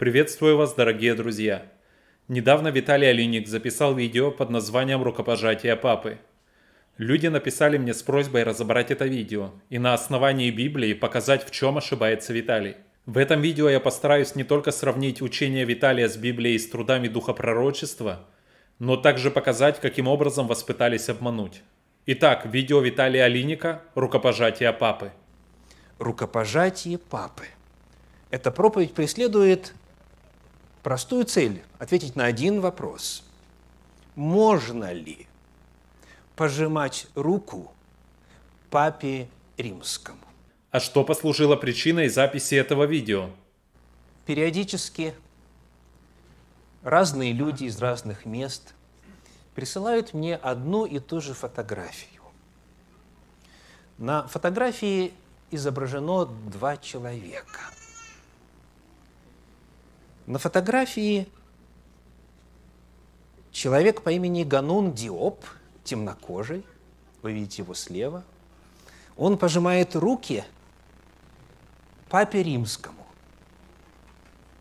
Приветствую вас, дорогие друзья! Недавно Виталий Алиник записал видео под названием «Рукопожатие Папы». Люди написали мне с просьбой разобрать это видео и на основании Библии показать, в чем ошибается Виталий. В этом видео я постараюсь не только сравнить учение Виталия с Библией и с трудами Духа Пророчества, но также показать, каким образом вас пытались обмануть. Итак, видео Виталия Алиника «Рукопожатие Папы». «Рукопожатие Папы». Эта проповедь преследует простую цель – ответить на один вопрос. Можно ли пожимать руку папе римскому? А что послужило причиной записи этого видео? Периодически разные люди из разных мест присылают мне одну и ту же фотографию. На фотографии изображено два человека – на фотографии человек по имени Ганун Диоп, темнокожий, вы видите его слева, он пожимает руки папе римскому.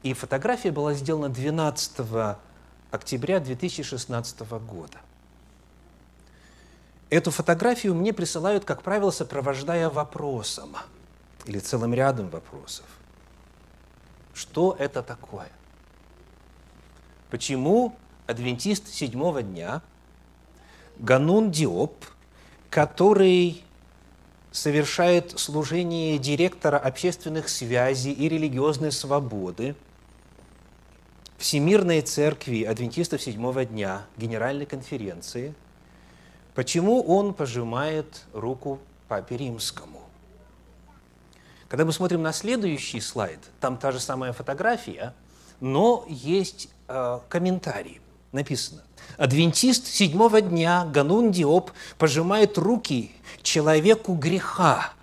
И фотография была сделана 12 октября 2016 года. Эту фотографию мне присылают, как правило, сопровождая вопросом или целым рядом вопросов. Что это такое? почему адвентист седьмого дня Ганун Диоп, который совершает служение директора общественных связей и религиозной свободы Всемирной Церкви Адвентистов Седьмого Дня, Генеральной конференции, почему он пожимает руку Папе Римскому. Когда мы смотрим на следующий слайд, там та же самая фотография – но есть э, комментарии. Написано. Адвентист седьмого дня Ганун Диоп пожимает руки человеку греха,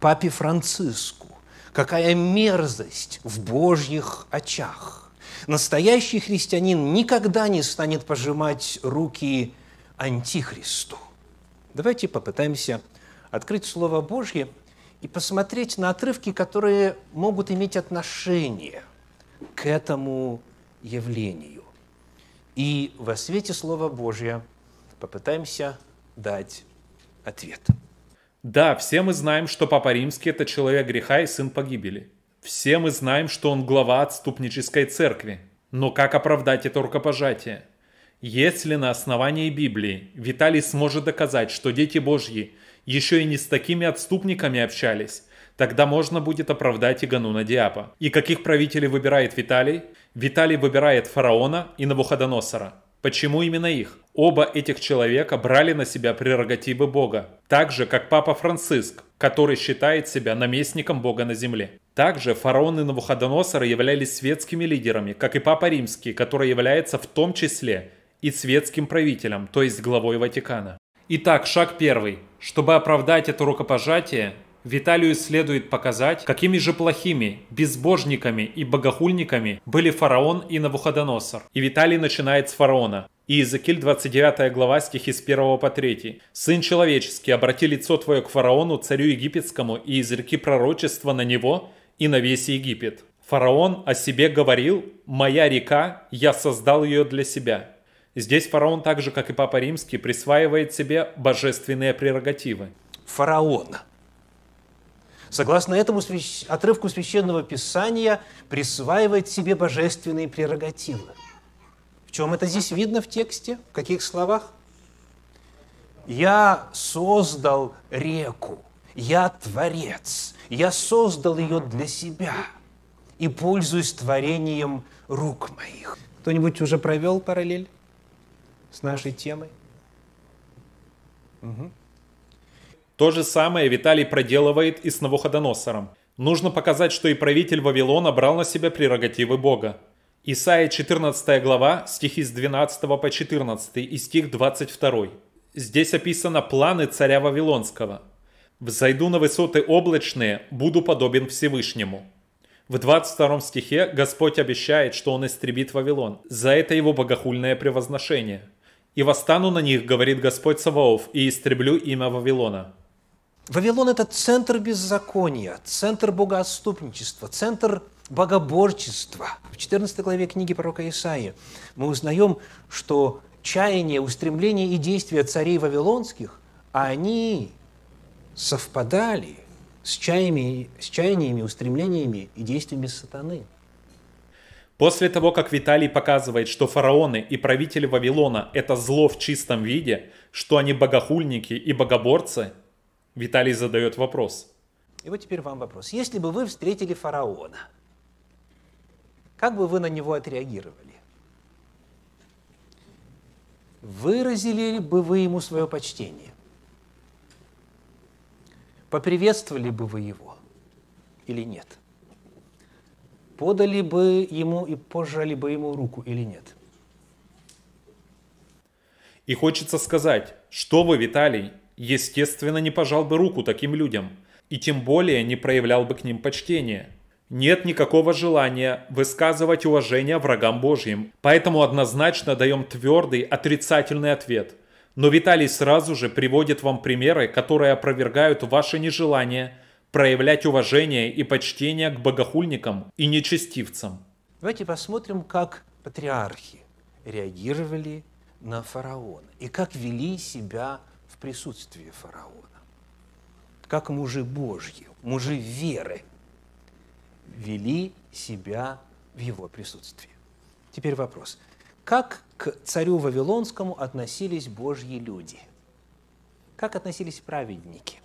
папе Франциску. Какая мерзость в Божьих очах! Настоящий христианин никогда не станет пожимать руки Антихристу. Давайте попытаемся открыть Слово Божье и посмотреть на отрывки, которые могут иметь отношение к этому явлению. И во свете Слова Божия попытаемся дать ответ. Да, все мы знаем, что Папа Римский – это человек греха и сын погибели. Все мы знаем, что он глава отступнической церкви. Но как оправдать это рукопожатие? Если на основании Библии Виталий сможет доказать, что дети Божьи еще и не с такими отступниками общались, Тогда можно будет оправдать Игануна Диаба. И каких правителей выбирает Виталий? Виталий выбирает фараона и Навуходоносора. Почему именно их? Оба этих человека брали на себя прерогативы Бога, так же как Папа Франциск, который считает себя наместником Бога на земле. Также фараоны Навуходоносора являлись светскими лидерами, как и Папа Римский, который является в том числе и светским правителем, то есть главой Ватикана. Итак, шаг первый. Чтобы оправдать это рукопожатие, Виталию следует показать, какими же плохими, безбожниками и богохульниками были фараон и Навуходоносор. И Виталий начинает с фараона. Иезекииль 29 глава стихи с 1 по 3. «Сын человеческий, обрати лицо твое к фараону, царю египетскому, и изреки пророчества на него и на весь Египет. Фараон о себе говорил, «Моя река, я создал ее для себя». Здесь фараон, так же как и Папа Римский, присваивает себе божественные прерогативы. Фараон согласно этому свящ... отрывку Священного Писания, присваивает себе божественные прерогативы. В чем это здесь видно в тексте? В каких словах? «Я создал реку, я творец, я создал ее для себя и пользуюсь творением рук моих». Кто-нибудь уже провел параллель с нашей темой? Угу. То же самое Виталий проделывает и с новоходоносором. Нужно показать, что и правитель Вавилона брал на себя прерогативы Бога. Исайя 14 глава, стихи с 12 по 14 и стих 22. Здесь описаны планы царя Вавилонского. «Взойду на высоты облачные, буду подобен Всевышнему». В 22 стихе Господь обещает, что Он истребит Вавилон. За это его богохульное превозношение. «И восстану на них, говорит Господь Саваоф, и истреблю имя Вавилона». Вавилон – это центр беззакония, центр богоотступничества, центр богоборчества. В 14 главе книги пророка Исаии мы узнаем, что чаяния, устремления и действия царей вавилонских, они совпадали с, чаями, с чаяниями, устремлениями и действиями сатаны. После того, как Виталий показывает, что фараоны и правители Вавилона – это зло в чистом виде, что они богохульники и богоборцы – Виталий задает вопрос. И вот теперь вам вопрос. Если бы вы встретили фараона, как бы вы на него отреагировали? Выразили бы вы ему свое почтение? Поприветствовали бы вы его или нет? Подали бы ему и пожали бы ему руку или нет? И хочется сказать, что вы, Виталий, естественно, не пожал бы руку таким людям и тем более не проявлял бы к ним почтения. Нет никакого желания высказывать уважение врагам Божьим, поэтому однозначно даем твердый отрицательный ответ. Но Виталий сразу же приводит вам примеры, которые опровергают ваше нежелание проявлять уважение и почтение к богохульникам и нечестивцам. Давайте посмотрим, как патриархи реагировали на фараона и как вели себя присутствии фараона, как мужи Божьи, мужи веры, вели себя в его присутствии. Теперь вопрос. Как к царю Вавилонскому относились Божьи люди? Как относились праведники?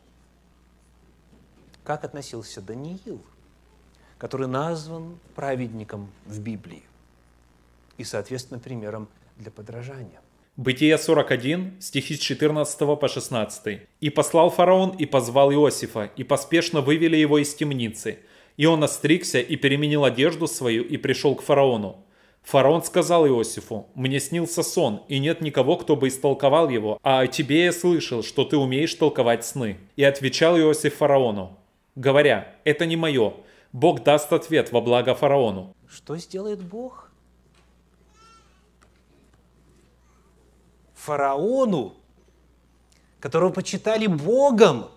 Как относился Даниил, который назван праведником в Библии и, соответственно, примером для подражания – Бытие 41, стихи с 14 по 16. «И послал фараон, и позвал Иосифа, и поспешно вывели его из темницы. И он остригся, и переменил одежду свою, и пришел к фараону. Фараон сказал Иосифу, «Мне снился сон, и нет никого, кто бы истолковал его, а о тебе я слышал, что ты умеешь толковать сны». И отвечал Иосиф фараону, говоря, «Это не мое, Бог даст ответ во благо фараону». Что сделает Бог? фараону, которого почитали Богом,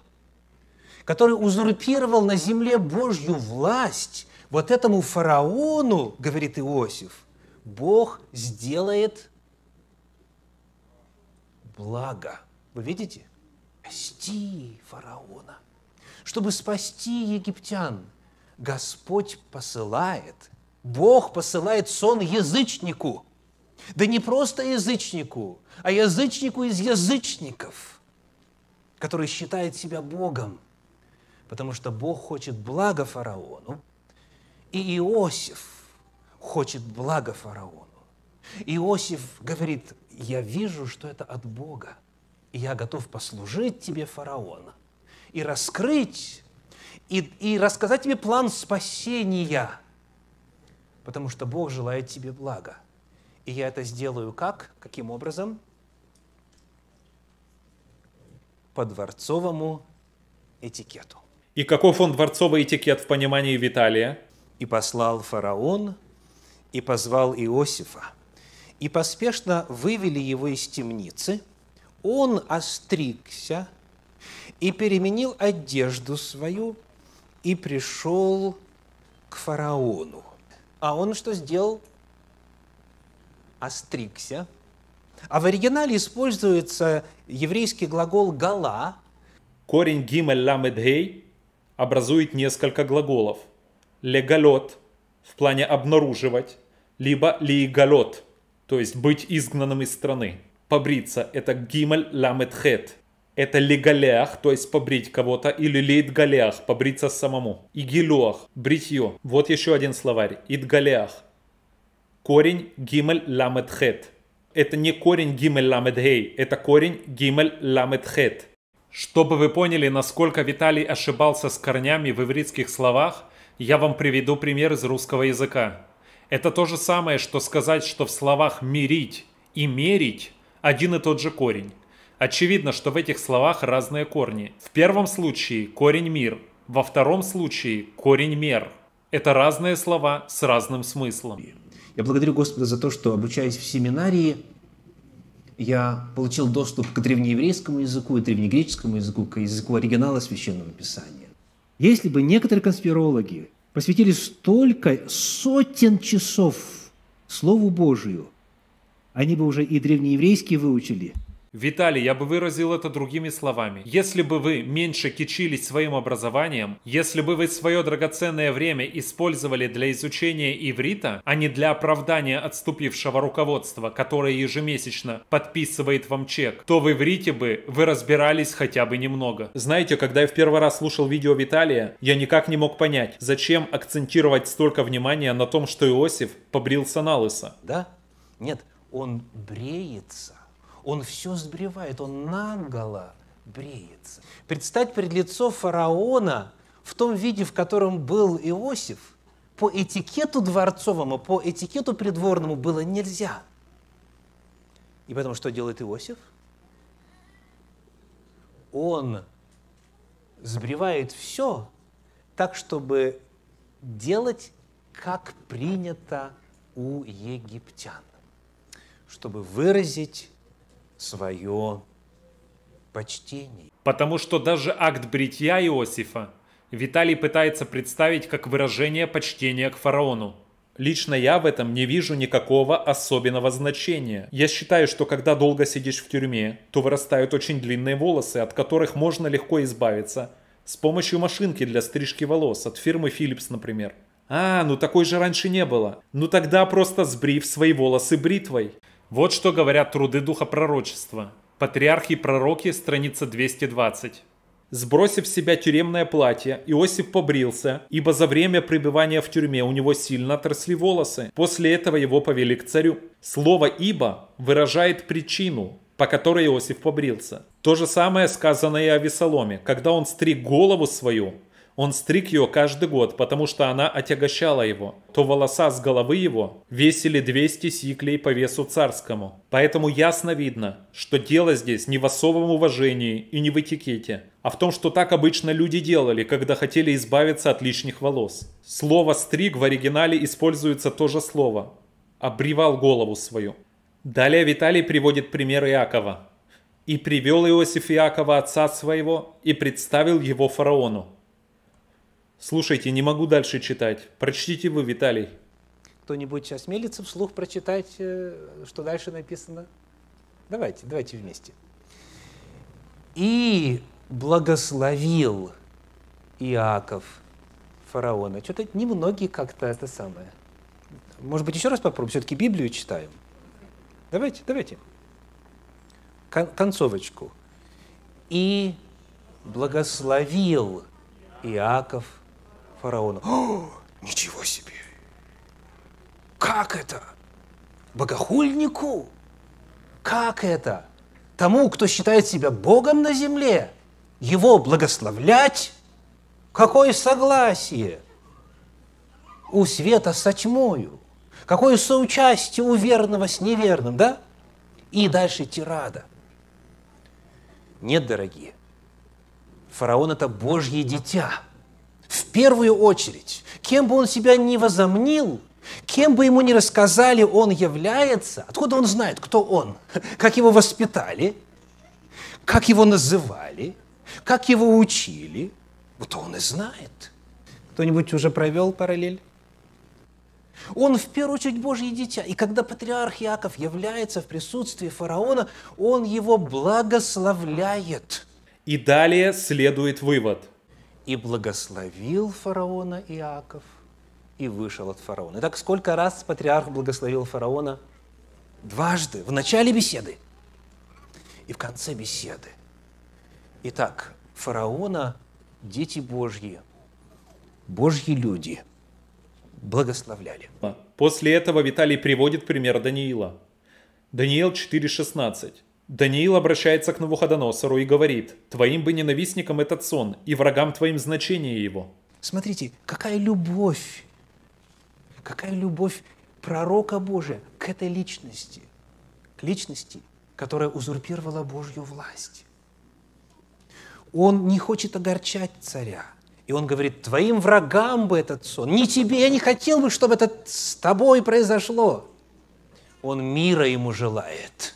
который узурпировал на земле Божью власть, вот этому фараону, говорит Иосиф, Бог сделает благо. Вы видите? Спасти фараона. Чтобы спасти египтян, Господь посылает, Бог посылает сон язычнику – да не просто язычнику, а язычнику из язычников, который считает себя Богом, потому что Бог хочет блага фараону, и Иосиф хочет блага фараону. Иосиф говорит, я вижу, что это от Бога, и я готов послужить тебе, фараона, и раскрыть, и, и рассказать тебе план спасения, потому что Бог желает тебе блага. И я это сделаю как? Каким образом? По дворцовому этикету. И каков он дворцовый этикет в понимании Виталия? И послал фараон, и позвал Иосифа, и поспешно вывели его из темницы. Он остригся и переменил одежду свою, и пришел к фараону. А он что сделал? остригся. А в оригинале используется еврейский глагол «гала». Корень гимель ламед гей образует несколько глаголов. Легалот в плане обнаруживать, либо лигалот, то есть быть изгнанным из страны. Побриться – это гимель ламед хет. Это легалях, то есть побрить кого-то, или лейтгалях, побриться самому. Игилюах – бритье. Вот еще один словарь – идгалях корень гимель ламет хет. Это не корень гимель ламет гей, это корень гимель ламет хет. Чтобы вы поняли, насколько Виталий ошибался с корнями в ивритских словах, я вам приведу пример из русского языка. Это то же самое, что сказать, что в словах «мирить» и «мерить» один и тот же корень. Очевидно, что в этих словах разные корни. В первом случае корень «мир», во втором случае корень «мер». Это разные слова с разным смыслом. Я благодарю Господа за то, что, обучаясь в семинарии, я получил доступ к древнееврейскому языку и древнегреческому языку, к языку оригинала Священного Писания. Если бы некоторые конспирологи посвятили столько сотен часов Слову Божию, они бы уже и древнееврейский выучили – Виталий, я бы выразил это другими словами. Если бы вы меньше кичились своим образованием, если бы вы свое драгоценное время использовали для изучения иврита, а не для оправдания отступившего руководства, которое ежемесячно подписывает вам чек, то в иврите бы вы разбирались хотя бы немного. Знаете, когда я в первый раз слушал видео Виталия, я никак не мог понять, зачем акцентировать столько внимания на том, что Иосиф побрился на лысо. Да? Нет, он бреется он все сбривает, он наголо бреется. Предстать пред лицо фараона в том виде, в котором был Иосиф, по этикету дворцовому, по этикету придворному было нельзя. И поэтому что делает Иосиф? Он сбривает все так, чтобы делать, как принято у египтян, чтобы выразить свое почтение. Потому что даже акт бритья Иосифа Виталий пытается представить как выражение почтения к фараону. Лично я в этом не вижу никакого особенного значения. Я считаю, что когда долго сидишь в тюрьме, то вырастают очень длинные волосы, от которых можно легко избавиться. С помощью машинки для стрижки волос от фирмы Philips, например. А, ну такой же раньше не было. Ну тогда просто сбрив свои волосы бритвой. Вот что говорят труды духа пророчества. Патриархи и пророки, страница 220. Сбросив с себя тюремное платье, Иосиф побрился, ибо за время пребывания в тюрьме у него сильно отросли волосы. После этого его повели к царю. Слово «ибо» выражает причину, по которой Иосиф побрился. То же самое сказано и о Весоломе, когда он стриг голову свою, он стриг ее каждый год, потому что она отягощала его. То волоса с головы его весили 200 сиклей по весу царскому. Поэтому ясно видно, что дело здесь не в особом уважении и не в этикете, а в том, что так обычно люди делали, когда хотели избавиться от лишних волос. Слово «стриг» в оригинале используется то же слово. Обривал голову свою. Далее Виталий приводит пример Иакова. «И привел Иосиф Иакова отца своего, и представил его фараону, Слушайте, не могу дальше читать. Прочтите вы, Виталий. Кто-нибудь осмелится вслух прочитать, э, что дальше написано? Давайте, давайте вместе. И благословил Иаков фараона. Что-то немногие как-то это самое. Может быть, еще раз попробуем? Все-таки Библию читаем. Давайте, давайте. Кон концовочку. И благословил Иаков фараону. О, ничего себе! Как это? Богохульнику? Как это? Тому, кто считает себя Богом на земле, его благословлять? Какое согласие у света со тьмою? Какое соучастие у верного с неверным, да? И дальше тирада. Нет, дорогие, фараон – это Божье дитя – в первую очередь, кем бы он себя ни возомнил, Кем бы ему ни рассказали, он является, откуда он знает, кто он, как его воспитали, как его называли, как его учили, вот он и знает. Кто-нибудь уже провел параллель? Он в первую очередь Божье дитя. И когда патриарх Яков является в присутствии фараона, он его благословляет. И далее следует вывод – и благословил фараона Иаков, и вышел от фараона. Итак, сколько раз патриарх благословил фараона? Дважды, в начале беседы и в конце беседы. Итак, фараона, дети Божьи, Божьи люди благословляли. После этого Виталий приводит пример Даниила. Даниил 4.16. Даниил обращается к Навуходоносору и говорит, «Твоим бы ненавистникам этот сон, и врагам твоим значение его». Смотрите, какая любовь, какая любовь пророка Божия к этой личности, к личности, которая узурпировала Божью власть. Он не хочет огорчать царя. И он говорит, твоим врагам бы этот сон, не тебе, я не хотел бы, чтобы это с тобой произошло. Он мира ему желает –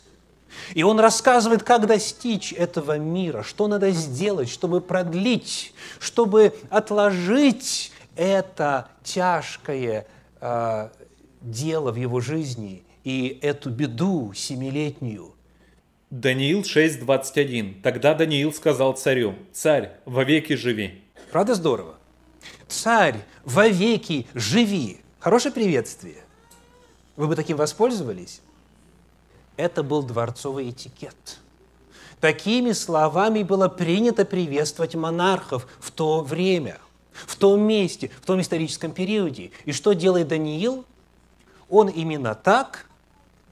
и он рассказывает, как достичь этого мира, что надо сделать, чтобы продлить, чтобы отложить это тяжкое э, дело в его жизни и эту беду семилетнюю. Даниил 6.21. Тогда Даниил сказал царю, «Царь, вовеки живи». Правда здорово? «Царь, вовеки живи». Хорошее приветствие. Вы бы таким воспользовались? Это был дворцовый этикет. Такими словами было принято приветствовать монархов в то время, в том месте, в том историческом периоде. И что делает Даниил? Он именно так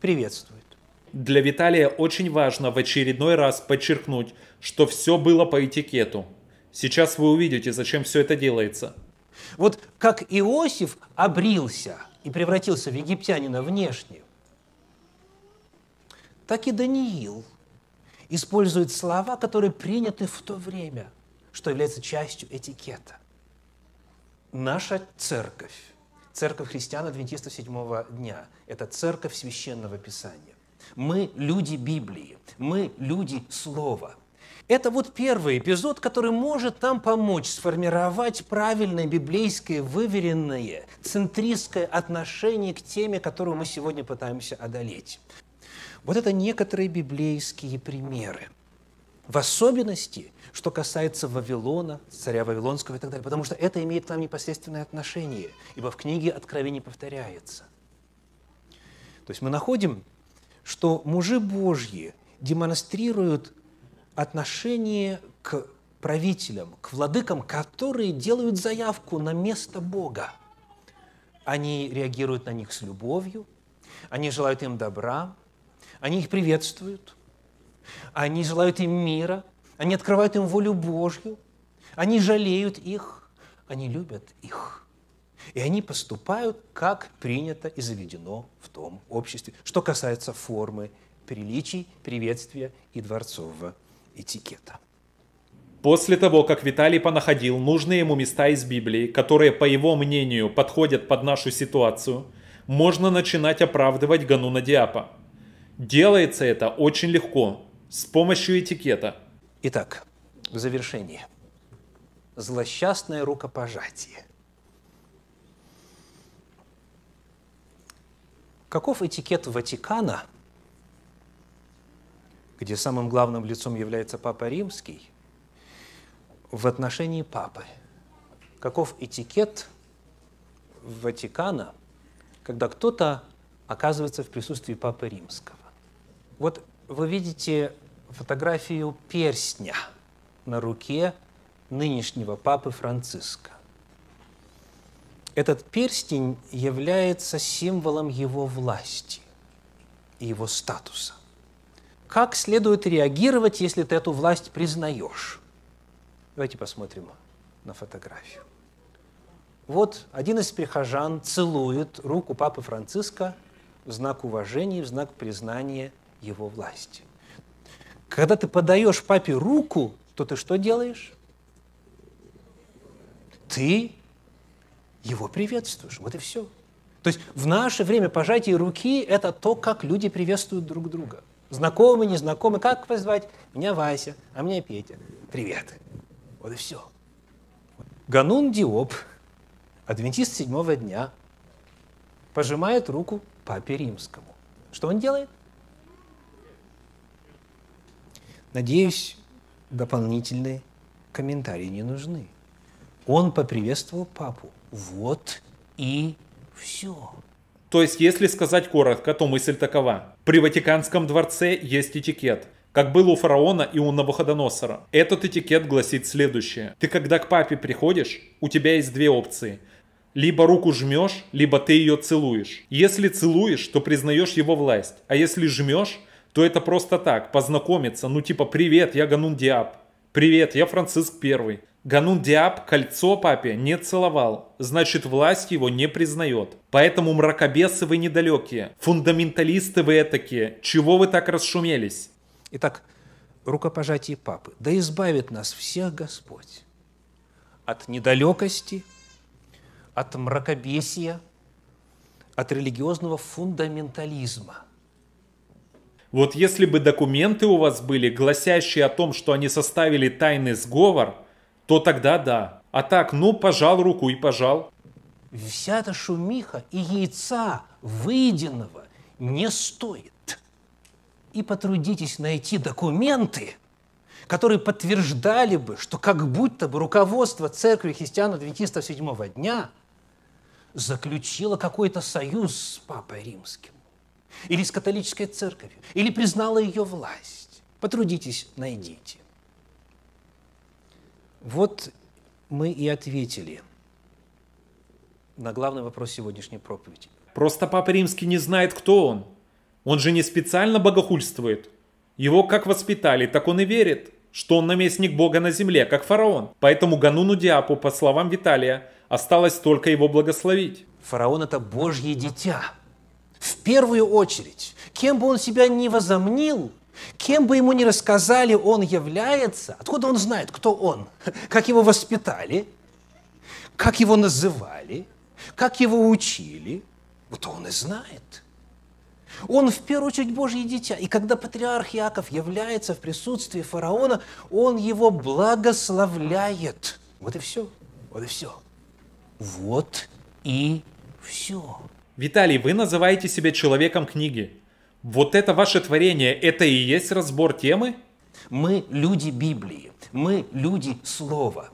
приветствует. Для Виталия очень важно в очередной раз подчеркнуть, что все было по этикету. Сейчас вы увидите, зачем все это делается. Вот как Иосиф обрился и превратился в египтянина внешне, так и Даниил использует слова, которые приняты в то время, что является частью этикета. Наша церковь, церковь христиан адвентистов седьмого дня, это церковь священного писания. Мы люди Библии, мы люди Слова. Это вот первый эпизод, который может нам помочь сформировать правильное библейское, выверенное, центристское отношение к теме, которую мы сегодня пытаемся одолеть. Вот это некоторые библейские примеры. В особенности, что касается Вавилона, царя Вавилонского и так далее, потому что это имеет к нам непосредственное отношение, ибо в книге Откровение повторяется. То есть мы находим, что мужи Божьи демонстрируют отношение к правителям, к владыкам, которые делают заявку на место Бога. Они реагируют на них с любовью, они желают им добра, они их приветствуют, они желают им мира, они открывают им волю Божью, они жалеют их, они любят их. И они поступают, как принято и заведено в том обществе, что касается формы приличий, приветствия и дворцового этикета. После того, как Виталий понаходил нужные ему места из Библии, которые, по его мнению, подходят под нашу ситуацию, можно начинать оправдывать Гануна Диапа – Делается это очень легко, с помощью этикета. Итак, в завершении. Злосчастное рукопожатие. Каков этикет Ватикана, где самым главным лицом является Папа Римский, в отношении Папы? Каков этикет Ватикана, когда кто-то оказывается в присутствии Папы Римского? Вот вы видите фотографию перстня на руке нынешнего папы Франциска. Этот перстень является символом его власти и его статуса. Как следует реагировать, если ты эту власть признаешь? Давайте посмотрим на фотографию. Вот один из прихожан целует руку Папы Франциска в знак уважения, в знак признания – его власти. Когда ты подаешь папе руку, то ты что делаешь? Ты его приветствуешь. Вот и все. То есть в наше время пожатие руки – это то, как люди приветствуют друг друга. Знакомый, незнакомый, как позвать? Меня Вася, а меня Петя. Привет. Вот и все. Ганун Диоп, адвентист седьмого дня, пожимает руку папе римскому. Что он делает? Надеюсь, дополнительные комментарии не нужны. Он поприветствовал папу. Вот и все. То есть, если сказать коротко, то мысль такова. При Ватиканском дворце есть этикет – как был у фараона и у Навуходоносора. Этот этикет гласит следующее. Ты когда к папе приходишь, у тебя есть две опции. Либо руку жмешь, либо ты ее целуешь. Если целуешь, то признаешь его власть. А если жмешь, то это просто так, познакомиться, ну типа «Привет, я Ганун Диаб», «Привет, я Франциск Первый». Ганун Диаб кольцо папе не целовал, значит власть его не признает. Поэтому мракобесы вы недалекие, фундаменталисты вы этакие, чего вы так расшумелись? Итак, рукопожатие папы. Да избавит нас всех Господь от недалекости, от мракобесия, от религиозного фундаментализма – вот если бы документы у вас были, гласящие о том, что они составили тайный сговор, то тогда да. А так, ну, пожал руку и пожал. Вся эта шумиха и яйца выеденного не стоит. И потрудитесь найти документы, которые подтверждали бы, что как будто бы руководство церкви христиан-адвентистов седьмого дня заключило какой-то союз с Папой Римским или с католической церковью, или признала ее власть. Потрудитесь, найдите. Вот мы и ответили на главный вопрос сегодняшней проповеди. Просто Папа Римский не знает, кто он. Он же не специально богохульствует. Его как воспитали, так он и верит, что он наместник Бога на земле, как фараон. Поэтому Гануну Диапу, по словам Виталия, осталось только его благословить. Фараон – это Божье дитя – в первую очередь, кем бы он себя ни возомнил, кем бы ему ни рассказали, он является, откуда он знает, кто он, как его воспитали, как его называли, как его учили, вот он и знает. Он в первую очередь Божье дитя. И когда патриарх Яков является в присутствии фараона, он его благословляет. Вот и все. Вот и все. Вот и все. Виталий, вы называете себя человеком книги. Вот это ваше творение, это и есть разбор темы? Мы люди Библии, мы люди Слова.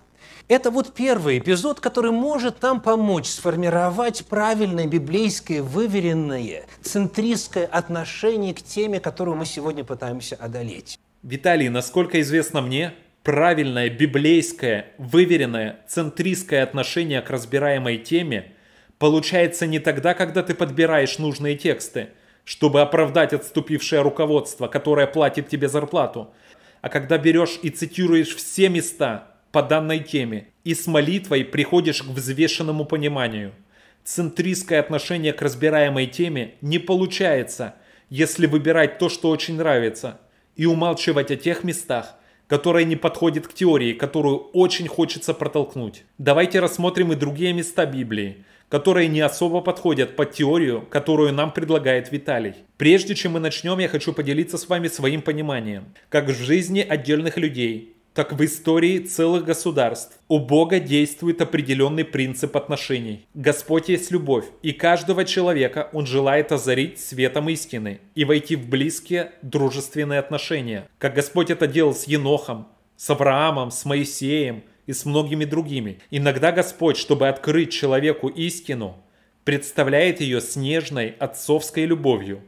Это вот первый эпизод, который может нам помочь сформировать правильное библейское, выверенное, центристское отношение к теме, которую мы сегодня пытаемся одолеть. Виталий, насколько известно мне, правильное библейское, выверенное, центристское отношение к разбираемой теме получается не тогда, когда ты подбираешь нужные тексты, чтобы оправдать отступившее руководство, которое платит тебе зарплату, а когда берешь и цитируешь все места по данной теме и с молитвой приходишь к взвешенному пониманию. Центристское отношение к разбираемой теме не получается, если выбирать то, что очень нравится, и умалчивать о тех местах, которая не подходит к теории, которую очень хочется протолкнуть. Давайте рассмотрим и другие места Библии, которые не особо подходят под теорию, которую нам предлагает Виталий. Прежде чем мы начнем, я хочу поделиться с вами своим пониманием, как в жизни отдельных людей, так в истории целых государств. У Бога действует определенный принцип отношений. Господь есть любовь, и каждого человека Он желает озарить светом истины и войти в близкие, дружественные отношения, как Господь это делал с Енохом, с Авраамом, с Моисеем – и с многими другими. Иногда Господь, чтобы открыть человеку истину, представляет ее снежной отцовской любовью.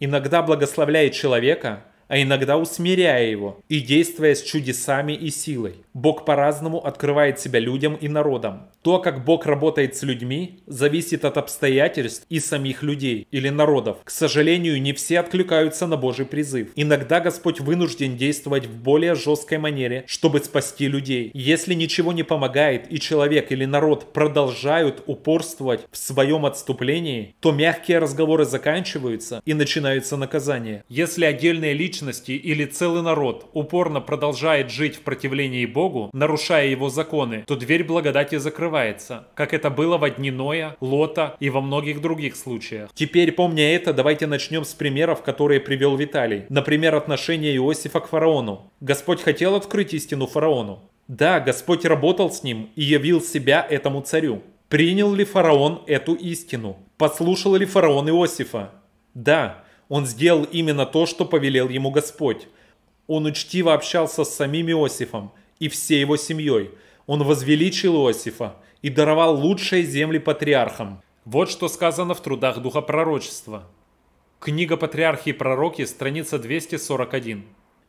Иногда благословляет человека, а иногда усмиряя его и действуя с чудесами и силой. Бог по-разному открывает себя людям и народам. То, как Бог работает с людьми, зависит от обстоятельств и самих людей или народов. К сожалению, не все откликаются на Божий призыв. Иногда Господь вынужден действовать в более жесткой манере, чтобы спасти людей. Если ничего не помогает и человек или народ продолжают упорствовать в своем отступлении, то мягкие разговоры заканчиваются и начинаются наказания. Если отдельные личности личности или целый народ упорно продолжает жить в противлении Богу, нарушая его законы, то дверь благодати закрывается, как это было в дни Ноя, Лота и во многих других случаях. Теперь, помня это, давайте начнем с примеров, которые привел Виталий. Например, отношение Иосифа к фараону. Господь хотел открыть истину фараону. Да, Господь работал с ним и явил себя этому царю. Принял ли фараон эту истину? Послушал ли фараон Иосифа? Да, он сделал именно то, что повелел ему Господь. Он учтиво общался с самим Иосифом и всей его семьей. Он возвеличил Иосифа и даровал лучшие земли патриархам. Вот что сказано в трудах Духа Пророчества. Книга «Патриархи и пророки», страница 241.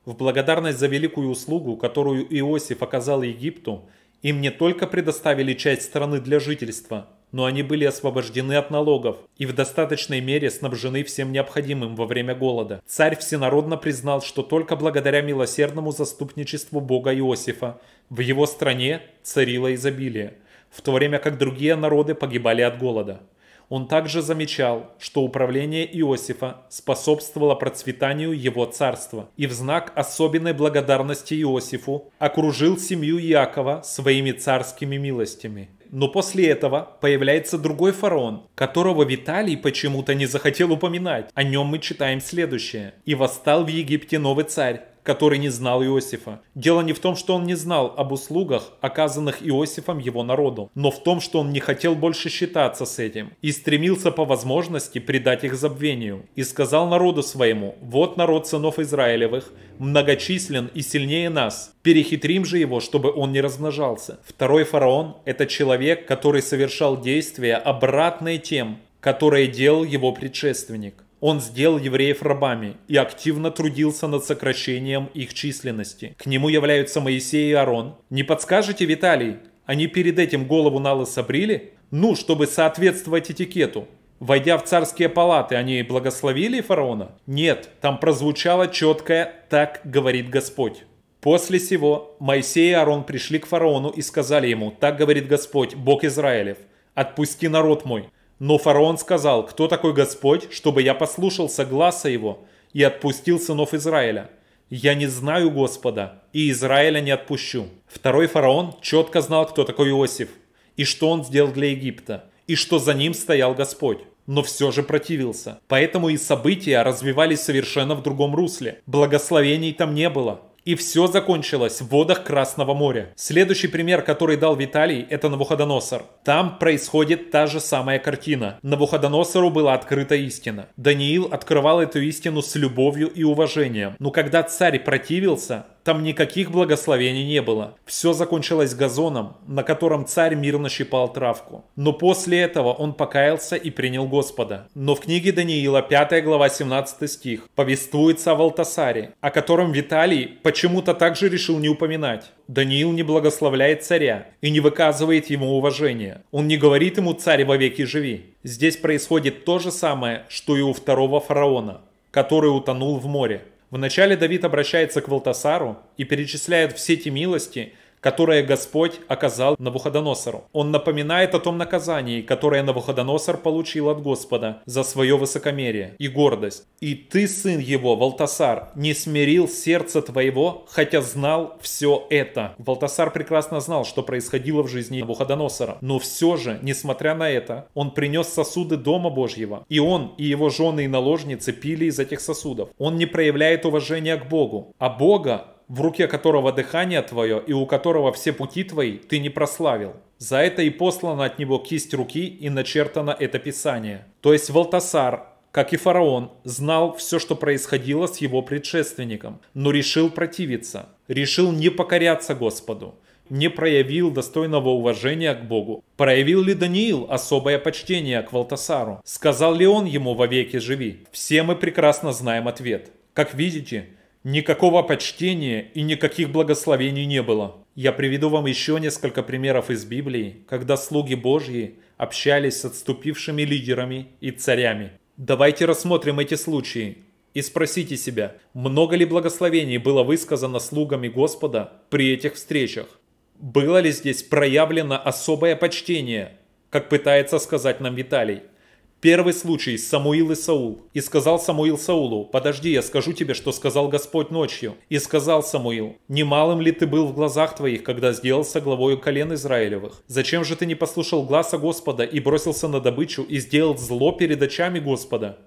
В благодарность за великую услугу, которую Иосиф оказал Египту, им не только предоставили часть страны для жительства, но они были освобождены от налогов и в достаточной мере снабжены всем необходимым во время голода. Царь всенародно признал, что только благодаря милосердному заступничеству бога Иосифа в его стране царило изобилие, в то время как другие народы погибали от голода. Он также замечал, что управление Иосифа способствовало процветанию его царства, и в знак особенной благодарности Иосифу окружил семью Иакова своими царскими милостями но после этого появляется другой фараон, которого Виталий почему-то не захотел упоминать. О нем мы читаем следующее. «И восстал в Египте новый царь, который не знал Иосифа. Дело не в том, что он не знал об услугах, оказанных Иосифом его народу, но в том, что он не хотел больше считаться с этим и стремился по возможности предать их забвению. И сказал народу своему, вот народ сынов Израилевых, многочислен и сильнее нас, перехитрим же его, чтобы он не размножался. Второй фараон – это человек, который совершал действия, обратные тем, которые делал его предшественник. Он сделал евреев рабами и активно трудился над сокращением их численности. К нему являются Моисей и Арон. Не подскажете, Виталий, они перед этим голову на лысо брили? Ну, чтобы соответствовать этикету. Войдя в царские палаты, они благословили фараона? Нет, там прозвучало четкое «Так говорит Господь». После сего Моисей и Арон пришли к фараону и сказали ему «Так говорит Господь, Бог Израилев, отпусти народ мой, но фараон сказал, кто такой Господь, чтобы я послушался гласа его и отпустил сынов Израиля? Я не знаю Господа, и Израиля не отпущу. Второй фараон четко знал, кто такой Иосиф, и что он сделал для Египта, и что за ним стоял Господь но все же противился. Поэтому и события развивались совершенно в другом русле. Благословений там не было, и все закончилось в водах Красного моря. Следующий пример, который дал Виталий, это Навуходоносор. Там происходит та же самая картина. Навуходоносору была открыта истина. Даниил открывал эту истину с любовью и уважением. Но когда царь противился, там никаких благословений не было. Все закончилось газоном, на котором царь мирно щипал травку. Но после этого он покаялся и принял Господа. Но в книге Даниила 5 глава 17 стих повествуется о Валтасаре, о котором Виталий почему-то также решил не упоминать. Даниил не благословляет царя и не выказывает ему уважения. Он не говорит ему «царь вовеки живи». Здесь происходит то же самое, что и у второго фараона, который утонул в море. Вначале Давид обращается к Валтасару и перечисляет все те милости, которое Господь оказал Навуходоносору. Он напоминает о том наказании, которое Навуходоносор получил от Господа за свое высокомерие и гордость. «И ты, сын его, Валтасар, не смирил сердце твоего, хотя знал все это». Валтасар прекрасно знал, что происходило в жизни Навуходоносора, но все же, несмотря на это, он принес сосуды Дома Божьего, и он, и его жены и наложницы пили из этих сосудов. Он не проявляет уважения к Богу, а Бога в руке которого дыхание твое и у которого все пути твои ты не прославил. За это и послана от него кисть руки и начертано это писание. То есть Валтасар, как и фараон, знал все, что происходило с его предшественником, но решил противиться, решил не покоряться Господу, не проявил достойного уважения к Богу. Проявил ли Даниил особое почтение к Валтасару? Сказал ли он ему «Вовеки живи»? Все мы прекрасно знаем ответ. Как видите, Никакого почтения и никаких благословений не было. Я приведу вам еще несколько примеров из Библии, когда слуги Божьи общались с отступившими лидерами и царями. Давайте рассмотрим эти случаи и спросите себя, много ли благословений было высказано слугами Господа при этих встречах? Было ли здесь проявлено особое почтение, как пытается сказать нам Виталий? Первый случай – Самуил и Саул. И сказал Самуил Саулу, «Подожди, я скажу тебе, что сказал Господь ночью». И сказал Самуил, «Немалым ли ты был в глазах твоих, когда сделался главою колен Израилевых? Зачем же ты не послушал глаза Господа и бросился на добычу и сделал зло перед очами Господа?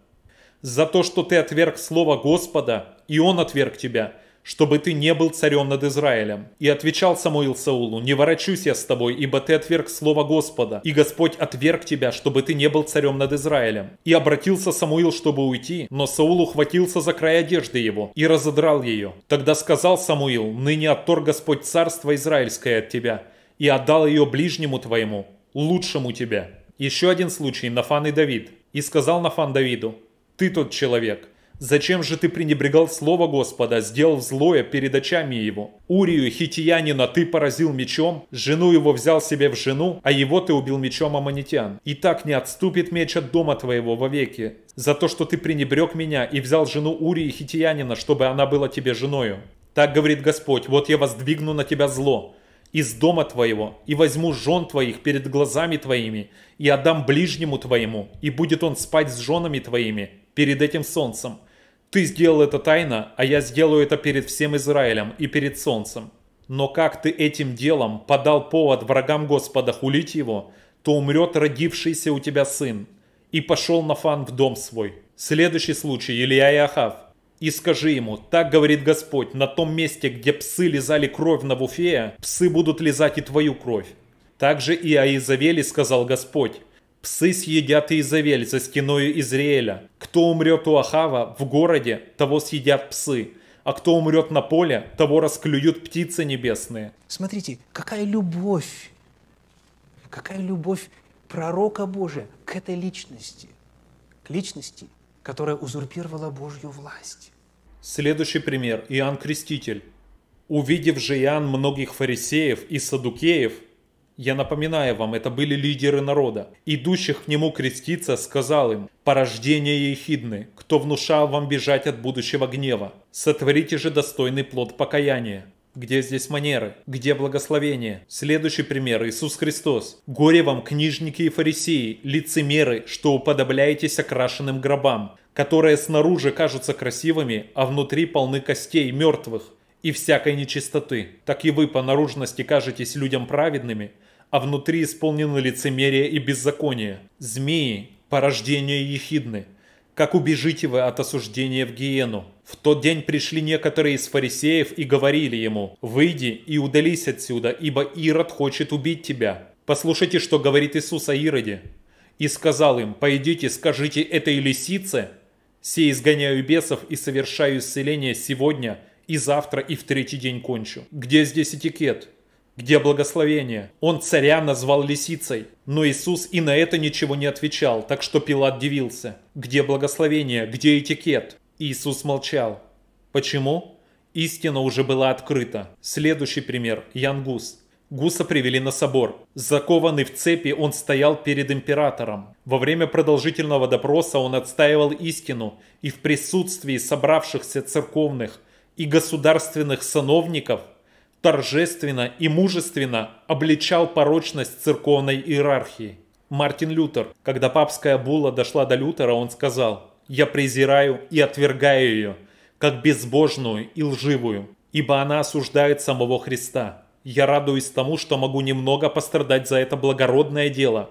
За то, что ты отверг слово Господа, и Он отверг тебя, чтобы ты не был царем над Израилем. И отвечал Самуил Саулу, не ворочусь я с тобой, ибо ты отверг слово Господа, и Господь отверг тебя, чтобы ты не был царем над Израилем. И обратился Самуил, чтобы уйти, но Саул ухватился за край одежды его и разодрал ее. Тогда сказал Самуил, ныне отторг Господь царство израильское от тебя, и отдал ее ближнему твоему, лучшему тебе. Еще один случай, Нафан и Давид. И сказал Нафан Давиду, ты тот человек, Зачем же ты пренебрегал слово Господа, сделал злое перед очами его? Урию хитиянина ты поразил мечом, жену его взял себе в жену, а его ты убил мечом аммонитян. И так не отступит меч от дома твоего вовеки, за то, что ты пренебрег меня и взял жену Урии хитиянина, чтобы она была тебе женою. Так говорит Господь, вот я воздвигну на тебя зло, из дома твоего, и возьму жен твоих перед глазами твоими, и отдам ближнему твоему, и будет он спать с женами твоими перед этим солнцем, ты сделал это тайно, а я сделаю это перед всем Израилем и перед солнцем. Но как ты этим делом подал повод врагам Господа хулить его, то умрет родившийся у тебя сын. И пошел Нафан в дом свой. Следующий случай Илья и Ахав. И скажи ему, так говорит Господь, на том месте, где псы лизали кровь на Вуфея, псы будут лизать и твою кровь. Также и Аизавели сказал Господь, Псы съедят Иезавель за стеною Израиля. Кто умрет у Ахава в городе, того съедят псы. А кто умрет на поле, того расклюют птицы небесные. Смотрите, какая любовь, какая любовь пророка Божия к этой личности, к личности, которая узурпировала Божью власть. Следующий пример. Иоанн Креститель. Увидев же Иоанн многих фарисеев и садукеев, я напоминаю вам, это были лидеры народа. Идущих к нему креститься, сказал им, «Порождение ехидны, кто внушал вам бежать от будущего гнева? Сотворите же достойный плод покаяния». Где здесь манеры? Где благословение? Следующий пример – Иисус Христос. «Горе вам, книжники и фарисеи, лицемеры, что уподобляетесь окрашенным гробам, которые снаружи кажутся красивыми, а внутри полны костей мертвых» и всякой нечистоты. Так и вы по наружности кажетесь людям праведными, а внутри исполнены лицемерие и беззаконие. Змеи – порождение ехидны. Как убежите вы от осуждения в Гиену? В тот день пришли некоторые из фарисеев и говорили ему, «Выйди и удались отсюда, ибо Ирод хочет убить тебя». Послушайте, что говорит Иисус о Ироде. «И сказал им, «Пойдите, скажите этой лисице, сей изгоняю бесов и совершаю исцеление сегодня и завтра, и в третий день кончу. Где здесь этикет? Где благословение? Он царя назвал лисицей. Но Иисус и на это ничего не отвечал, так что Пилат дивился. Где благословение? Где этикет? Иисус молчал. Почему? Истина уже была открыта. Следующий пример. Ян Гус. Гуса привели на собор. Закованный в цепи, он стоял перед императором. Во время продолжительного допроса он отстаивал истину и в присутствии собравшихся церковных – и государственных сановников, торжественно и мужественно обличал порочность церковной иерархии. Мартин Лютер. Когда папская була дошла до Лютера, он сказал «Я презираю и отвергаю ее, как безбожную и лживую, ибо она осуждает самого Христа. Я радуюсь тому, что могу немного пострадать за это благородное дело.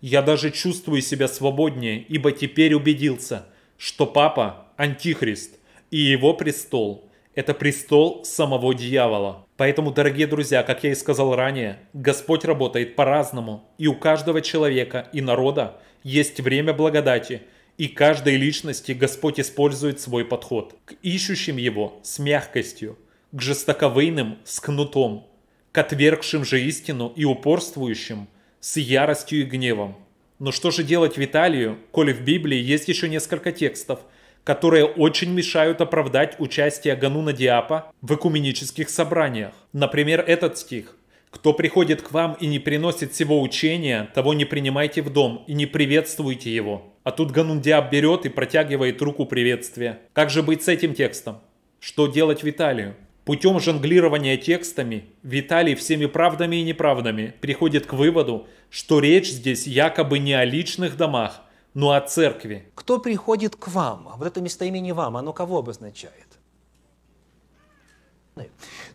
Я даже чувствую себя свободнее, ибо теперь убедился, что папа – антихрист, и его престол – это престол самого дьявола. Поэтому, дорогие друзья, как я и сказал ранее, Господь работает по-разному, и у каждого человека и народа есть время благодати, и каждой личности Господь использует свой подход к ищущим его с мягкостью, к жестоковыйным с кнутом, к отвергшим же истину и упорствующим с яростью и гневом. Но что же делать Виталию, коли в Библии есть еще несколько текстов – которые очень мешают оправдать участие Гануна Диапа в экуменических собраниях. Например, этот стих. «Кто приходит к вам и не приносит всего учения, того не принимайте в дом и не приветствуйте его». А тут Ганун Диап берет и протягивает руку приветствия. Как же быть с этим текстом? Что делать Виталию? Путем жонглирования текстами Виталий всеми правдами и неправдами приходит к выводу, что речь здесь якобы не о личных домах, но ну, о а церкви. Кто приходит к вам? А вот это местоимение «вам», оно кого обозначает?